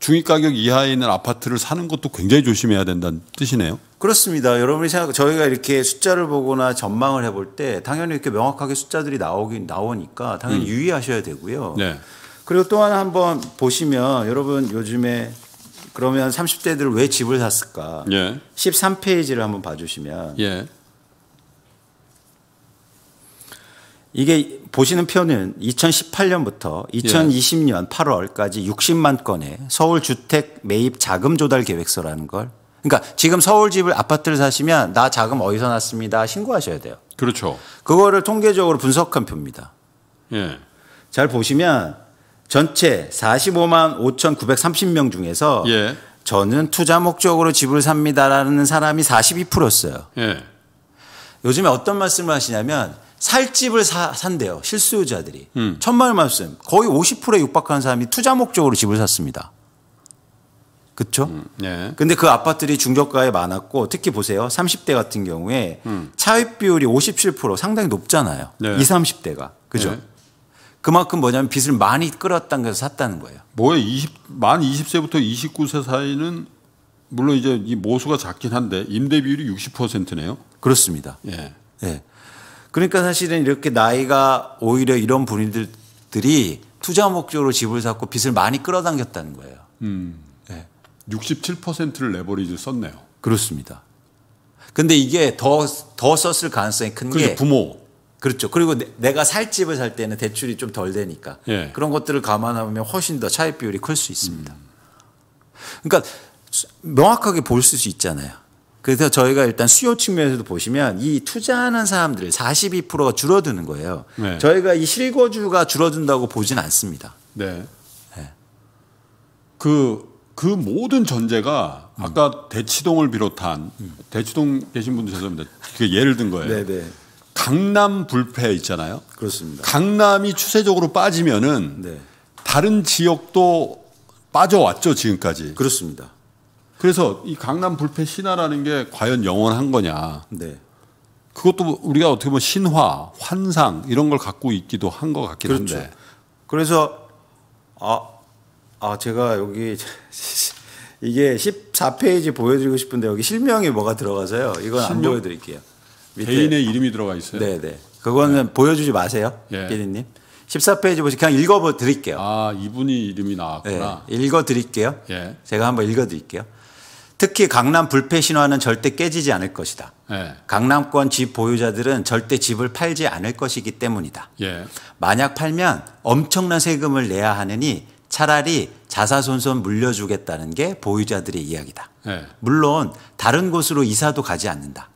중위 가격 이하에 있는 아파트를 사는 것도 굉장히 조심해야 된다는 뜻이네요. 그렇습니다. 여러분이 생각 저희가 이렇게 숫자를 보거나 전망을 해볼 때 당연히 이렇게 명확하게 숫자들이 나오긴 나오니까 당연히 음. 유의하셔야 되고요. 네. 그리고 또 하나 한번 보시면 여러분 요즘에 그러면 30대들 왜 집을 샀을까? 예. 13페이지를 한번 봐주시면 예. 이게 보시는 표는 2018년부터 2020년 예. 8월까지 60만 건의 서울 주택 매입 자금 조달 계획서라는 걸 그러니까 지금 서울 집을 아파트를 사시면 나 자금 어디서 났습니다 신고하셔야 돼요. 그렇죠. 그거를 통계적으로 분석한 표입니다. 예. 잘 보시면 전체 45만 5,930명 중에서 예. 저는 투자 목적으로 집을 삽니다라는 사람이 42%였어요. 예. 요즘에 어떤 말씀을 하시냐면 살 집을 사, 산대요. 실수요자들이. 음. 천만 말씀. 거의 50%에 육박한 사람이 투자 목적으로 집을 샀습니다. 그쵸 음, 예. 근데 그 아파트들이 중저가에 많았고 특히 보세요. 30대 같은 경우에 음. 차입 비율이 57% 상당히 높잖아요. 네. 20, 30대가. 그죠? 예. 그만큼 뭐냐면 빚을 많이 끌었다는 거서 샀다는 거예요. 뭐에 20, 만 20세부터 29세 사이는 물론 이제 이 모수가 작긴 한데 임대 비율이 60%네요. 그렇습니다. 예. 예. 그러니까 사실은 이렇게 나이가 오히려 이런 분들이 투자 목적으로 집을 샀고 빚을 많이 끌어당겼다는 거예요. 음. 예. 67%를 레버리지 썼네요. 그렇습니다. 근데 이게 더, 더 썼을 가능성이 큰게 그러니까 부모. 그렇죠. 그리고 내, 가살 집을 살 때는 대출이 좀 덜 되니까 예. 그런 것들을 감안하면 훨씬 더 차입 비율이 클 수 있습니다. 음. 그러니까 명확하게 볼 수 있잖아요. 그래서 저희가 일단 수요 측면에서도 보시면 이 투자하는 사람들 42%가 줄어드는 거예요. 네. 저희가 이 실거주가 줄어든다고 보진 않습니다. 네. 그그 네. 그 모든 전제가 아까 음. 대치동을 비롯한 음. 대치동 계신 분들 죄송합니다. 그 예를 든 거예요. 네, 네. 강남 불패 있잖아요. 그렇습니다. 강남이 추세적으로 빠지면은 네. 다른 지역도 빠져왔죠 지금까지. 그렇습니다. 그래서 이 강남 불패 신화라는 게 과연 영원한 거냐. 네. 그것도 우리가 어떻게 보면 신화, 환상 이런 걸 갖고 있기도 한 것 같긴 그렇죠. 한데. 그래서 아, 아 제가 여기 이게 14페이지 보여드리고 싶은데 여기 실명이 뭐가 들어가서요. 이건 실명? 안 보여드릴게요. 개인의 이름이 들어가 있어요. 네, 네. 그거는 네. 보여주지 마세요, 예. PD님. 14페이지 보시 그냥 읽어 드릴게요. 아, 이분이 이름이 나왔구나. 네, 읽어 드릴게요. 예. 제가 한번 읽어 드릴게요. 특히 강남 불패 신화는 절대 깨지지 않을 것이다. 예. 강남권 집 보유자들은 절대 집을 팔지 않을 것이기 때문이다. 예. 만약 팔면 엄청난 세금을 내야 하느니 차라리 자사손손 물려주겠다는 게 보유자들의 이야기다. 예. 물론 다른 곳으로 이사도 가지 않는다.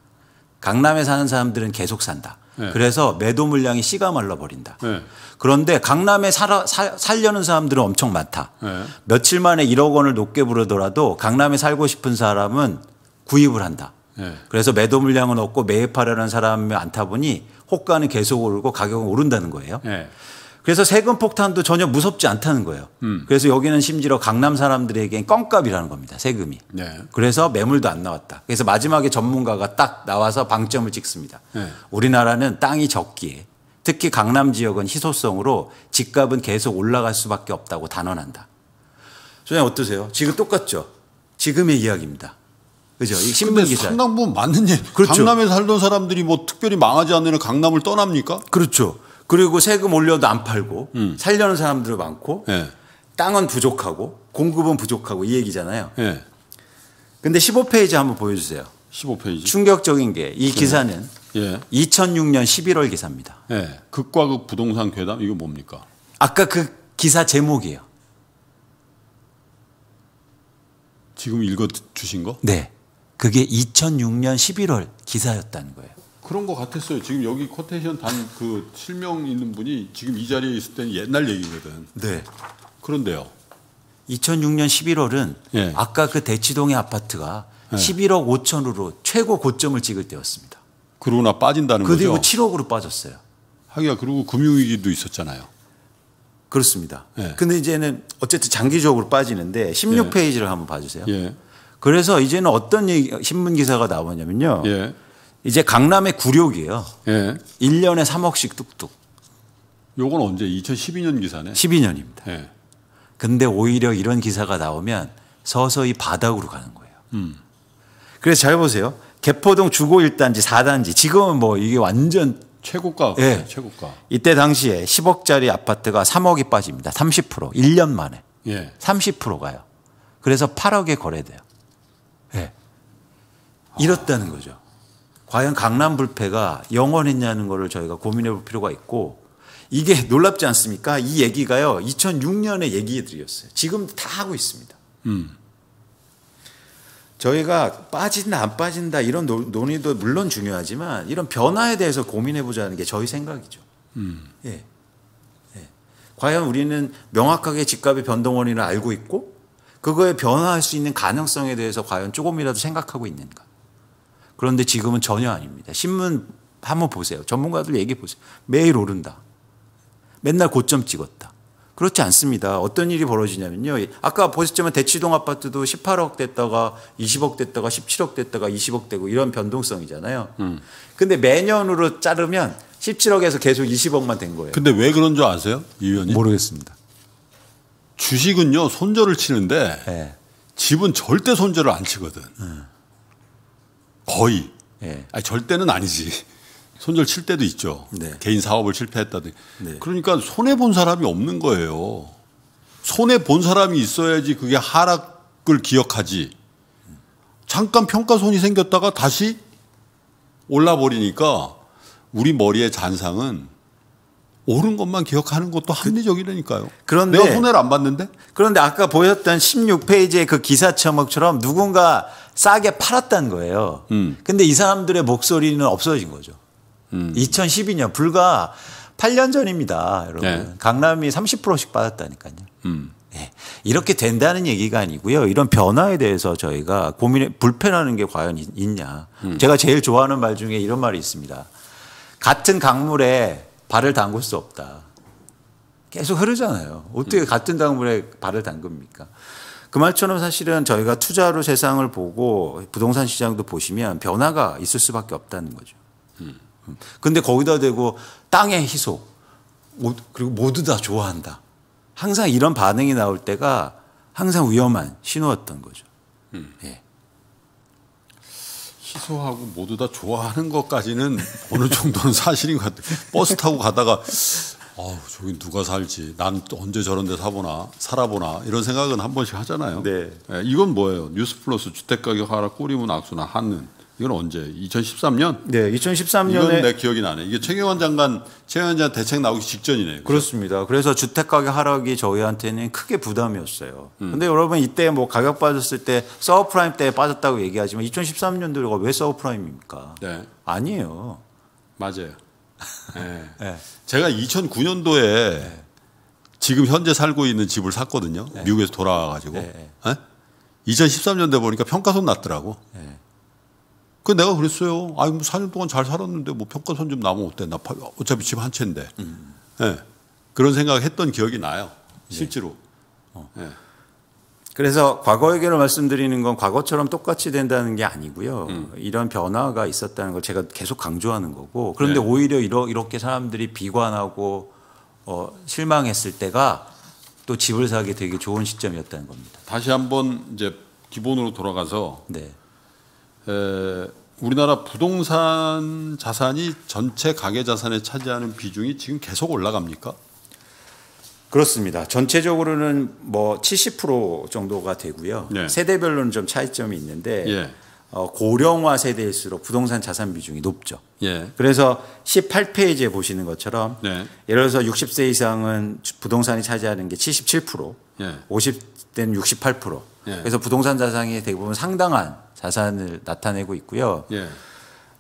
강남에 사는 사람들은 계속 산다. 네. 그래서 매도 물량이 씨가 말라버린다. 네. 그런데 강남에 살아, 사, 살려는 사람들은 엄청 많다. 네. 며칠 만에 1억 원을 높게 부르더라도 강남에 살고 싶은 사람은 구입을 한다. 네. 그래서 매도 물량은 없고 매입하려는 사람이 많다 보니 호가는 계속 오르고 가격은 오른다는 거예요. 네. 그래서 세금 폭탄도 전혀 무섭지 않다는 거예요. 음. 그래서 여기는 심지어 강남 사람들에게 껌값이라는 겁니다. 세금이. 네. 그래서 매물도 안 나왔다. 그래서 마지막에 전문가가 딱 나와서 방점을 찍습니다. 네. 우리나라는 땅이 적기에 특히 강남 지역은 희소성으로 집값은 계속 올라갈 수밖에 없다고 단언한다. 소장님 어떠세요? 지금 똑같죠? 지금의 이야기입니다. 그죠? 이 신문 기사. 상당 부분 맞는 얘기. 그렇죠. 강남에 살던 사람들이 뭐 특별히 망하지 않는 강남을 떠납니까? 그렇죠. 그리고 세금 올려도 안 팔고 음. 살려는 사람들 도 많고 예. 땅은 부족하고 공급은 부족하고 이 얘기잖아요. 예. 근데 15페이지 한번 보여주세요. 15페이지. 충격적인 게이 네. 기사는 예. 2006년 11월 기사입니다. 예. 극과 극 부동산 괴담 이거 뭡니까? 아까 그 기사 제목이에요. 지금 읽어 주신 거? 네. 그게 2006년 11월 기사였다는 거예요. 그런 것 같았어요. 지금 여기 코테이션 단 그 실명 있는 분이 지금 이 자리에 있을 때는 옛날 얘기거든. 네. 그런데요. 2006년 11월은 예. 아까 그 대치동의 아파트가 예. 11억 5천으로 최고 고점을 찍을 때였습니다. 그러나 빠진다는 그리고 거죠. 그리고 7억으로 빠졌어요. 하기야 그리고 금융위기도 있었잖아요. 그렇습니다. 예. 근데 이제는 어쨌든 장기적으로 빠지는데 16페이지를 예. 한번 봐주세요. 예. 그래서 이제는 어떤 얘기, 신문 기사가 나오냐면요. 예. 이제 강남의 구력이에요. 예. 1년에 3억씩 뚝뚝. 요건 언제? 2012년 기사네. 12년입니다. 예. 근데 오히려 이런 기사가 나오면 서서히 바닥으로 가는 거예요. 음. 그래서 잘 보세요. 개포동 주거 1단지 4단지 지금은 뭐 이게 완전 최고가 예. 최고가. 이때 당시에 10억짜리 아파트가 3억이 빠집니다. 30% 1년 만에. 예. 30% 가요. 그래서 8억에 거래돼요. 예. 이렇다는 거죠. 과연 강남 불패가 영원했냐는 것을 저희가 고민해 볼 필요가 있고 이게 놀랍지 않습니까? 이 얘기가요. 2006년에 얘기해 드렸어요. 지금 다 하고 있습니다. 음. 저희가 빠진다 안 빠진다 이런 논의도 물론 중요하지만 이런 변화에 대해서 고민해 보자는 게 저희 생각이죠. 음. 예. 예. 과연 우리는 명확하게 집값의 변동원인을 알고 있고 그거에 변화할 수 있는 가능성에 대해서 과연 조금이라도 생각하고 있는가? 그런데 지금은 전혀 아닙니다. 신문 한번 보세요. 전문가들 얘기해 보세요. 매일 오른다. 맨날 고점 찍었다. 그렇지 않습니다. 어떤 일이 벌어지냐면요. 아까 보셨지만 대치동 아파트도 18억 됐다가 20억 됐다가 17억 됐다가 20억 되고 이런 변동성이잖아요. 음. 근데 매년으로 자르면 17억에서 계속 20억만 된 거예요. 근데 왜 그런 줄 아세요? 이 의원님? 모르겠습니다. 주식은요, 손절을 치는데 네. 집은 절대 손절을 안 치거든. 음. 거의. 네. 아니, 절대는 아니지. 손절 칠 때도 있죠. 네. 개인 사업을 실패했다든지. 네. 그러니까 손해 본 사람이 없는 거예요. 손해 본 사람이 있어야지 그게 하락을 기억하지. 잠깐 평가손이 생겼다가 다시 올라 버리니까 우리 머리의 잔상은 옳은 것만 기억하는 것도 그 합리적이라니까요. 그런데 내가 손해를 안 봤는데? 그런데 아까 보였던 16페이지의 그 기사 처목처럼 누군가 싸게 팔았다 거예요. 음. 근데 이 사람들의 목소리는 없어진 거죠. 음. 2012년 불과 8년 전입니다, 여러분. 네. 강남이 30%씩 받았다니까요. 음. 네. 이렇게 된다는 얘기가 아니고요. 이런 변화에 대해서 저희가 고민에 불편하는 게 과연 있냐. 음. 제가 제일 좋아하는 말 중에 이런 말이 있습니다. 같은 강물에 발을 담글 수 없다. 계속 흐르잖아요. 어떻게 음. 같은 당물에 발을 담깁니까? 그 말처럼 사실은 저희가 투자로 세상을 보고 부동산 시장도 보시면 변화가 있을 수밖에 없다는 거죠. 음. 음. 근데 거기다 대고 땅의 희소 그리고 모두 다 좋아한다. 항상 이런 반응이 나올 때가 항상 위험한 신호였던 거죠. 음. 예. 희소하고 모두 다 좋아하는 것까지는 어느 정도는 사실인 것 같아요. 버스 타고 가다가 아 저기 누가 살지? 난 언제 저런 데 사보나 살아보나 이런 생각은 한 번씩 하잖아요. 네. 네 이건 뭐예요? 뉴스플러스 주택가격 하락 꼬리문 악수나 하는 이건 언제? 2013년? 네, 2013년에 내 기억이 나네. 이게 최경환 장관 최경환 장관 대책 나오기 직전이네요. 그렇습니다 그래서 주택 가격 하락이 저희한테는 크게 부담이었어요. 음. 근데 여러분 이때 뭐 가격 빠졌을 때 서브프라임 때 빠졌다고 얘기하지만 2013년도가 왜 서브프라임입니까? 네. 아니에요. 맞아요. 네. 네. 제가 2009년도에 네. 지금 현재 살고 있는 집을 샀거든요. 네. 미국에서 돌아와 가지고. 2013년도에 보니까 평가손 났더라고. 그 내가 그랬어요. 아이뭐 4년 동안 잘 살았는데 뭐 평가선 좀 남으면 어때? 나 어차피 집 한 채인데. 음. 네. 그런 생각을 했던 기억이 나요. 예. 실제로. 어. 예. 그래서 과거 얘기을 말씀드리는 건 과거처럼 똑같이 된다는 게 아니고요. 음. 이런 변화가 있었다는 걸 제가 계속 강조하는 거고. 그런데 네. 오히려 이러, 이렇게 사람들이 비관하고 어, 실망했을 때가 또 집을 사기 되게 좋은 시점이었다는 겁니다. 다시 한번 이제 기본으로 돌아가서 네. 에, 우리나라 부동산 자산이 전체 가계 자산에 차지하는 비중이 지금 계속 올라갑니까? 그렇습니다. 전체적으로는 뭐 70% 정도가 되고요. 네. 세대별로는 좀 차이점이 있는데 예. 어, 고령화 세대일수록 부동산 자산 비중이 높죠. 예. 그래서 18페이지에 보시는 것처럼 네. 예를 들어서 60세 이상은 부동산이 차지하는 게 77%, 예. 50대는 68%. 예. 그래서 부동산 자산이 대부분 상당한 자산을 나타내고 있고요. 예.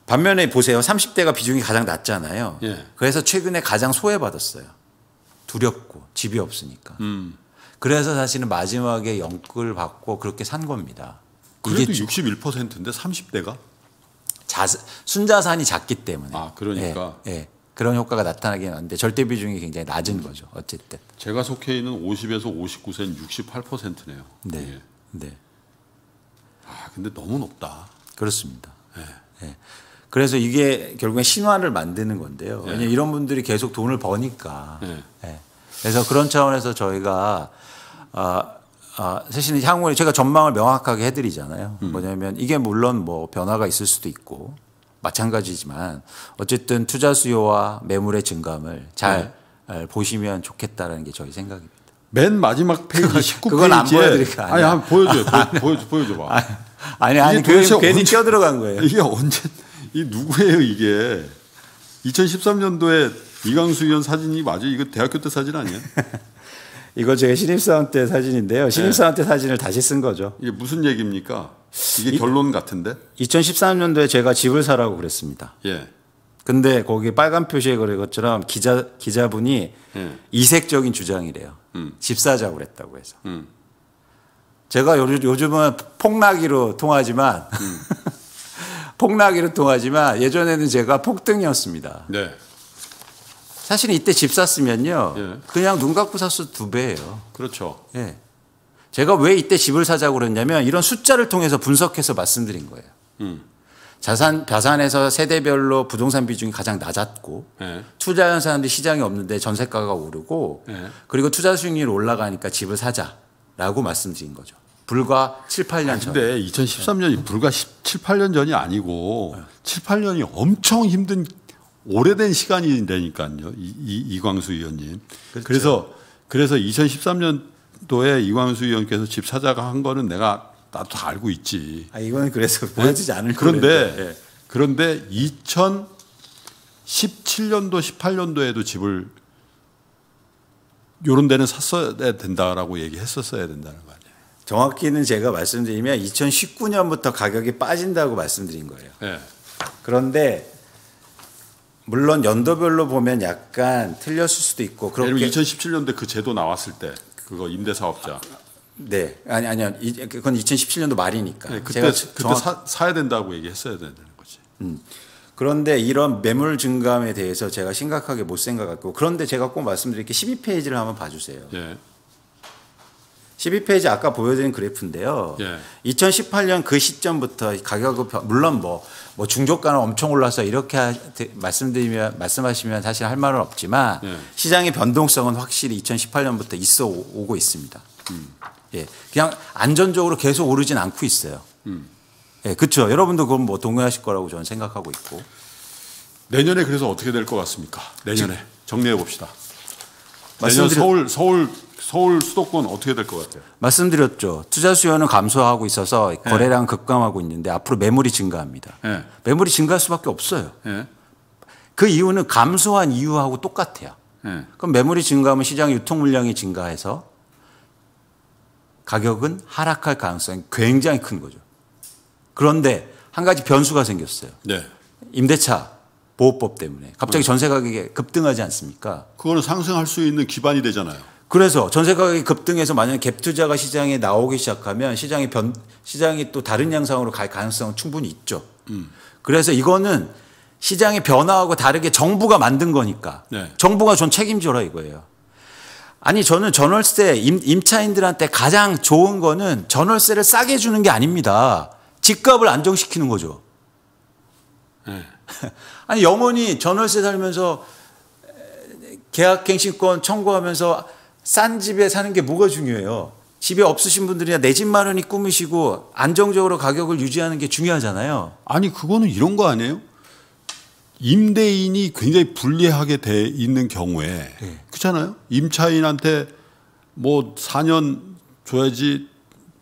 반면에 보세요. 30대가 비중이 가장 낮잖아요. 예. 그래서 최근에 가장 소외받았어요. 두렵고 집이 없으니까. 음. 그래서 사실은 마지막에 영끌 받고 그렇게 산 겁니다. 그래도 61%인데 30대가 자, 순자산이 작기 때문에. 아, 그러니까. 예, 예. 그런 효과가 나타나긴 하는데 절대 비중이 굉장히 낮은 거죠. 어쨌든. 제가 속해 있는 50에서 59세는 68%네요. 네. 예. 네. 아, 근데 너무 높다. 그렇습니다. 예. 예. 그래서 이게 결국엔 신화를 만드는 건데요. 예. 왜냐 이런 분들이 계속 돈을 버니까. 예. 예. 그래서 그런 차원에서 저희가 아, 아, 세신이 향후에 제가 전망을 명확하게 해드리잖아요. 음. 뭐냐면 이게 물론 뭐 변화가 있을 수도 있고 마찬가지지만 어쨌든 투자 수요와 매물의 증감을 잘 네. 예, 보시면 좋겠다라는 게 저희 생각입니다. 맨 마지막 페이지 19페이지에 그건 안 보여드릴까? 아니, 아니 보여줘요. 보여줘, 보여줘 봐. 아니, 아니, 괜히, 언제, 괜히 껴들어간 거예요. 이게 언제, 이 누구예요, 이게? 2013년도에 이강수 의원 사진이 맞아요? 이거 대학교 때 사진 아니에요? 이거 제가 신입사원 때 사진인데요. 네. 신입사원 네. 사진을 다시 쓴 거죠. 이게 무슨 얘기입니까? 이게 결론 같은데? 2013년도에 제가 집을 사라고 그랬습니다. 예. 근데 거기 빨간 표시에 그린 것처럼 기자 기자분이 음. 이색적인 주장이래요. 음. 집사자고 그랬다고 해서. 음. 제가 요즘, 요즘은 폭락이로 통하지만 음. 폭락이로 통하지만 예전에는 제가 폭등이었습니다. 네. 사실 이때 집 샀으면요. 예. 그냥 눈 감고 샀어도 두 배예요. 그렇죠. 예. 제가 왜 이때 집을 사자고 그랬냐면 이런 숫자를 통해서 분석해서 말씀드린 거예요. 음. 자산 자산에서 세대별로 부동산 비중이 가장 낮았고 네. 투자하는 사람들이 시장이 없는데 전세가가 오르고 네. 그리고 투자 수익률이 올라가니까 집을 사자라고 말씀드린 거죠. 불과 7, 8년 아, 전. 근데 2013년이 불과 17, 8년 전이 아니고 네. 예. 7, 8년이 엄청 힘든 오래된 시간이되니까요. 이, 이, 이광수 의원님. 그렇죠. 그래서 그래서 2013년도에 이광수 의원께서 집 사자가 한 거는 내가 나도 다 알고 있지. 아, 이거는 그래서 네? 보여지지 않을 그런데 예. 그런데 2017년도 18년도에도 집을 요런 데는 샀어야 된다라고 얘기했었어야 된다는 거 아니에요. 정확히는 제가 말씀드리면 2019년부터 가격이 빠진다고 말씀드린 거예요. 네. 그런데 물론 연도별로 보면 약간 틀렸을 수도 있고 그렇게 예를 2017년대 그 제도 나왔을 때 그거 임대사업자 네, 아니 아니요. 그건 2017년도 말이니까. 네, 그때 그때 사, 사야 된다고 얘기했어야 되는 거지. 음. 그런데 이런 매물 증감에 대해서 제가 심각하게 못 생각했고 그런데 제가 꼭 말씀드릴 게 12페이지를 한번 봐주세요. 예. 12페이지 아까 보여드린 그래프인데요. 예. 2018년 그 시점부터 가격은 물론 뭐, 뭐 중저가는 엄청 올라서 이렇게 하, 말씀드리면 말씀하시면 사실 할 말은 없지만 예. 시장의 변동성은 확실히 2018년부터 있어 오고 있습니다. 음. 예, 그냥 안전적으로 계속 오르진 않고 있어요. 음. 예, 그렇죠. 여러분도 그건 뭐 동의하실 거라고 저는 생각하고 있고. 내년에 그래서 어떻게 될 것 같습니까? 내년에 정리해 봅시다. 내년 서울 서울 서울 수도권 어떻게 될 것 같아요? 말씀드렸죠. 투자 수요는 감소하고 있어서 예. 거래량 네. 급감하고 있는데 앞으로 매물이 증가합니다. 네. 매물이 증가할 수밖에 없어요. 네. 그 이유는 감소한 이유하고 똑같아요. 그럼 매물이 증가하면 시장 유통 물량이 증가해서 가격은 하락할 가능성이 굉장히 큰 거죠. 그런데 한 가지 변수가 생겼어요. 네. 임대차 보호법 때문에 갑자기 음. 전세 가격이 급등하지 않습니까? 그거는 상승할 수 있는 기반이 되잖아요. 그래서 전세 가격이 급등해서 만약에 갭 투자가 시장에 나오기 시작하면 시장이 변 시장이 또 다른 양상으로 갈 가능성은 충분히 있죠. 음. 그래서 이거는 시장의 변화하고 다르게 정부가 만든 거니까 네. 정부가 전 책임져라 이거예요. 아니 저는 전월세 임, 차인들한테 가장 좋은 거는 전월세를 싸게 주는 게 아닙니다. 집값을 안정시키는 거죠. 네. 아니 영원히 전월세 살면서 계약갱신권 청구하면서 싼 집에 사는 게 뭐가 중요해요. 집에 없으신 분들이나 내 집 마련이 꾸미시고 안정적으로 가격을 유지하는 게 중요하잖아요. 아니 그거는 이런 거 아니에요? 임대인이 굉장히 불리하게 돼 있는 경우에 네. 그렇잖아요. 임차인한테 뭐 4년 줘야지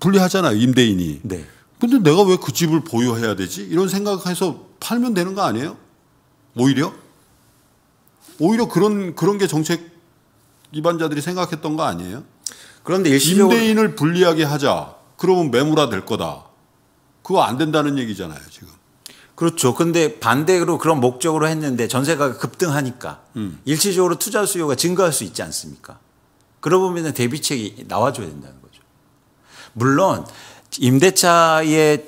불리하잖아요. 임대인이. 네. 근데 내가 왜 그 집을 보유해야 되지? 이런 생각해서 팔면 되는 거 아니에요? 오히려 오히려 그런 그런 게 정책 위반자들이 생각했던 거 아니에요? 그런데 일시적으로 임대인을 불리하게 하자. 그러면 매물화 될 거다. 그거 안 된다는 얘기잖아요, 지금. 그렇죠. 근데 반대로 그런 목적으로 했는데 전세가 급등하니까 음. 일시적으로 투자 수요가 증가할 수 있지 않습니까? 그러 보면 대비책이 나와줘야 된다는 거죠. 물론 임대차의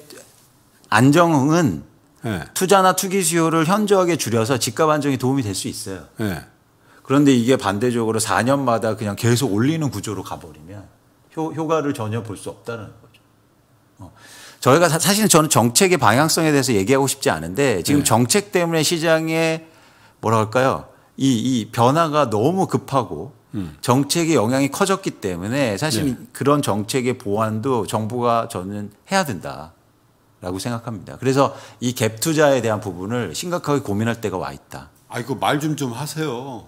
안정은 네. 투자나 투기 수요를 현저하게 줄여서 집값 안정에 도움이 될 수 있어요. 네. 그런데 이게 반대적으로 4년마다 그냥 계속 올리는 구조로 가버리면 효, 과를 전혀 볼 수 없다는 거죠. 어. 저희가 사실은 저는 정책의 방향성에 대해서 얘기하고 싶지 않은데 지금 네. 정책 때문에 시장에 뭐라 까요 이, 이 변화가 너무 급하고 음. 정책의 영향이 커졌기 때문에 사실 네. 그런 정책의 보완도 정부가 저는 해야 된다라고 생각합니다. 그래서 이 갭 투자에 대한 부분을 심각하게 고민할 때가 와 있다. 아, 이거 그 말좀 좀 하세요.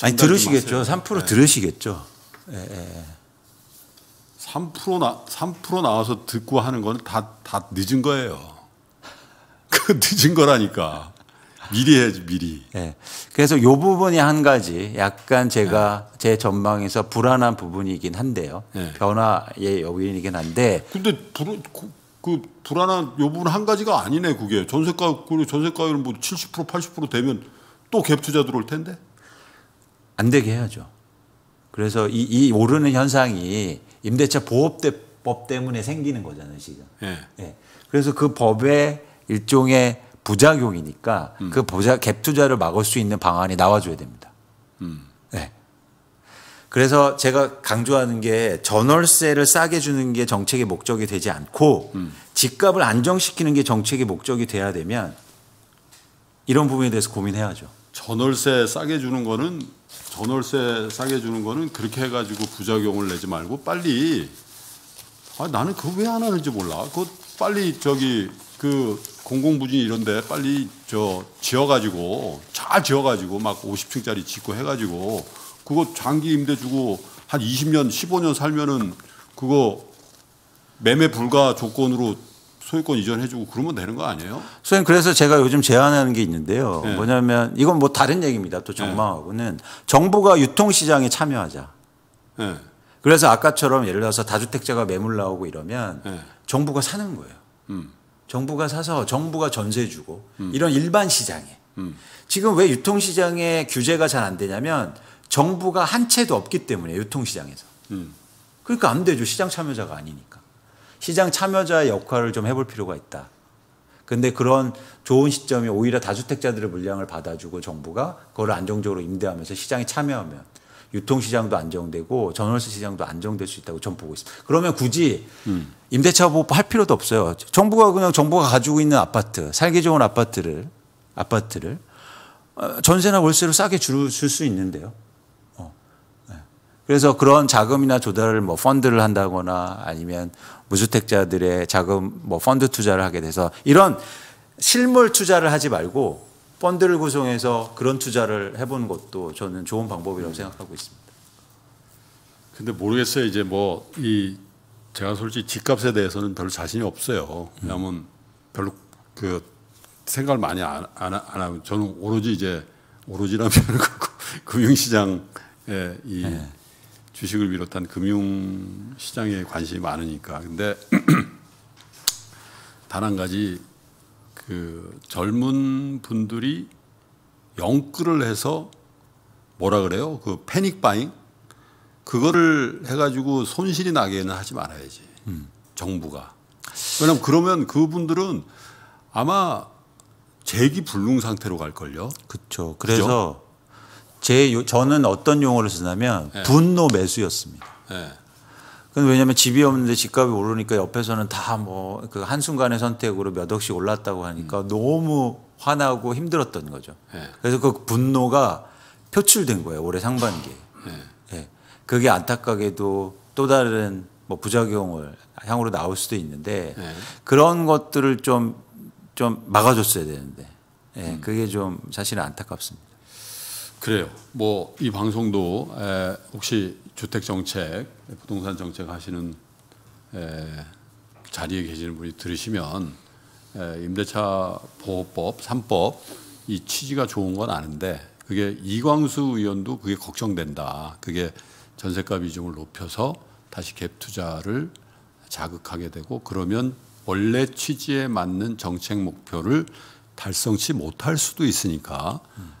아니, 들으시겠죠. 3% 네. 들으시겠죠. 예, 예. 예. 3% 나, 3% 나와서 듣고 하는 건는 다, 다 늦은 거예요. 그 늦은 거라니까. 미리 해야지, 미리. 네. 그래서 요 부분이 한 가지 약간 제가 네. 제 전망에서 불안한 부분이긴 한데요. 네. 변화의 요인이긴 한데. 근데 불, 그, 그 불안한 요 부분 한 가지가 아니네, 그게. 전세가, 전세가율 뭐70% 80% 되면 또갭 투자 들어올 텐데? 안 되게 해야죠. 그래서 이, 이 오르는 현상이 임대차 보호법 때문에 생기는 거잖아요, 지금. 예. 예. 그래서 그 법의 일종의 부작용이니까 음. 그 보자 갭 투자를 막을 수 있는 방안이 나와줘야 됩니다. 음. 네. 그래서 제가 강조하는 게 전월세를 싸게 주는 게 정책의 목적이 되지 않고 음. 집값을 안정시키는 게 정책의 목적이 돼야 되면 이런 부분에 대해서 고민해야죠. 전월세 싸게 주는 거는 전월세 싸게 주는 거는 그렇게 해가지고 부작용을 내지 말고 빨리 아 나는 그거 왜 안 하는지 몰라. 그 빨리 저기 그 공공부진 이런데 빨리 저 지어가지고 잘 지어가지고 막 50층짜리 짓고 해가지고 그거 장기 임대 주고 한 20년 15년 살면은 그거 매매 불가 조건으로 소유권 이전해주고 그러면 되는 거 아니에요? 선생님 그래서 제가 요즘 제안하는 게 있는데요. 네. 뭐냐면 이건 뭐 다른 얘기입니다. 또 정망하고는 네. 정부가 유통시장에 참여하자. 네. 그래서 아까처럼 예를 들어서 다주택자가 매물 나오고 이러면 네. 정부가 사는 거예요. 음. 정부가 사서 정부가 전세 주고 음. 이런 일반 시장에 음. 지금 왜 유통시장에 규제가 잘 안 되냐면 정부가 한 채도 없기 때문에 유통시장에서 음. 그러니까 안 되죠 시장 참여자가 아니니 시장 참여자의 역할을 좀 해볼 필요가 있다. 근데 그런 좋은 시점이 오히려 다주택자들의 물량을 받아주고 정부가 그걸 안정적으로 임대하면서 시장에 참여하면 유통시장도 안정되고 전월세 시장도 안정될 수 있다고 전 보고 있습니다. 그러면 굳이 음. 임대차 보호할 필요도 없어요. 정부가 그냥 정부가 가지고 있는 아파트, 살기 좋은 아파트를 아파트를 어, 전세나 월세로 싸게 줄 수 있는데요. 어, 네. 그래서 그런 자금이나 조달을 뭐 펀드를 한다거나 아니면 무주택자들의 자금 뭐 펀드 투자를 하게 돼서 이런 실물 투자를 하지 말고 펀드를 구성해서 그런 투자를 해보는 것도 저는 좋은 방법이라고 음. 생각하고 있습니다. 근데 모르겠어요. 이제 뭐이 제가 솔직히 집값에 대해서는 별로 자신이 없어요. 음. 왜냐하면 별로 그 생각을 많이 안, 안, 안 하고 저는 오로지 이제 오로지라면 금융시장의 이 네. 주식을 비롯한 금융 시장에 관심이 많으니까. 근데 단 한 가지 그 젊은 분들이 영끌을 해서 뭐라 그래요? 그 패닉 바잉 그거를 해가지고 손실이 나게는 하지 말아야지. 음. 정부가. 왜냐면 그러면 그분들은 아마 재기 불능 상태로 갈 걸요. 그렇죠. 그래서 제 저는 어떤 용어를 쓰냐면 네. 분노 매수였습니다. 네. 예. 왜냐하면 집이 없는데 집값이 오르니까 옆에서는 다 뭐 그 한순간의 선택으로 몇 억씩 올랐다고 하니까 음. 너무 화나고 힘들었던 거죠. 네. 그래서 그 분노가 표출된 거예요. 올해 상반기에. 네. 그게 안타깝게도 또 다른 뭐 부작용을 향으로 나올 수도 있는데 그런 것들을 좀 좀 막아줬어야 되는데 예, 음. 그게 좀 사실은 안타깝습니다. 그래요. 뭐 이 방송도 에, 혹시 주택 정책, 부동산 정책 하시는 에, 자리에 계시는 분이 들으시면 에, 임대차 보호법 3법 이 취지가 좋은 건 아는데 그게 이광수 의원도 그게 걱정된다. 그게 전세값 비중을 높여서 다시 갭 투자를 자극하게 되고 그러면 원래 취지에 맞는 정책 목표를 달성치 못할 수도 있으니까 음.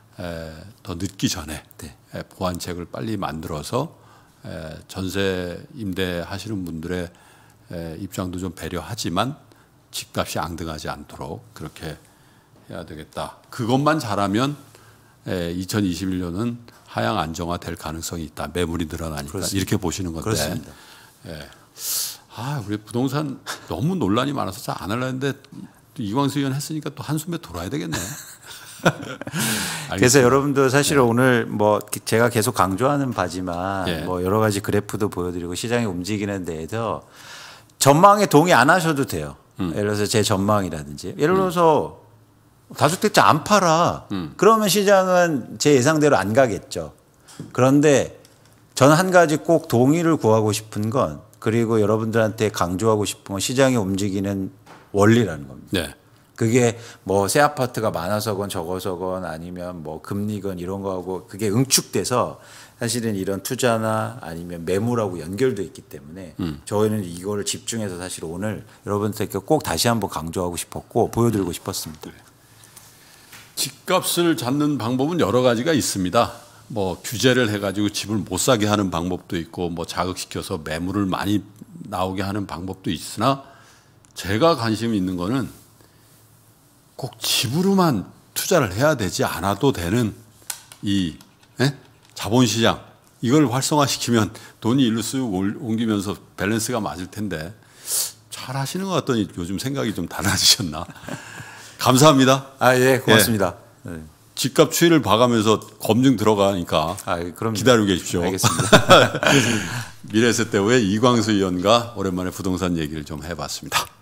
더 늦기 전에 네. 보완책을 빨리 만들어서 전세 임대하시는 분들의 입장도 좀 배려하지만 집값이 앙등하지 않도록 그렇게 해야 되겠다. 그것만 잘하면 2021년은 하향 안정화 될 가능성이 있다. 매물이 늘어나니까 그렇습니다. 이렇게 보시는 건데. 그렇습니다. 예. 아, 우리 부동산 너무 논란이 많아서 잘 안 하려는데 이광수 의원 했으니까 또 한숨에 돌아야 되겠네. 그래서 여러분도 사실 네. 오늘 뭐 제가 계속 강조하는 바지만 예. 뭐 여러 가지 그래프도 보여드리고 시장이 움직이는 데에서 전망에 동의 안 하셔도 돼요. 음. 예를 들어서 제 전망이라든지 예를 음. 들어서 음. 다주택자 안 팔아 음. 그러면 시장은 제 예상대로 안 가겠죠. 그런데 저는 한 가지 꼭 동의를 구하고 싶은 건 그리고 여러분들한테 강조하고 싶은 건 시장이 움직이는 원리라는 겁니다. 네. 그게 뭐 새 아파트가 많아서건 적어서건 아니면 뭐 금리건 이런 거하고 그게 응축돼서 사실은 이런 투자나 아니면 매물하고 연결돼 있기 때문에 음. 저희는 이거를 집중해서 사실 오늘 여러분들께 꼭 다시 한번 강조하고 싶었고 보여드리고 싶었습니다. 네. 집값을 잡는 방법은 여러 가지가 있습니다. 뭐 규제를 해가지고 집을 못 사게 하는 방법도 있고 뭐 자극시켜서 매물을 많이 나오게 하는 방법도 있으나 제가 관심 있는 거는 꼭 집으로만 투자를 해야 되지 않아도 되는 이 에? 예? 자본시장 이걸 활성화시키면 돈이 일로 쓰고 옮기면서 밸런스가 맞을 텐데 잘 하시는 것 같더니 요즘 생각이 좀 달라지셨나 감사합니다 아예 고맙습니다 예. 집값 추이를 봐가면서 검증 들어가니까 아, 예, 기다리고 계십시오 알겠습니다 미래세대의 이광수 의원과 오랜만에 부동산 얘기를 좀 해봤습니다.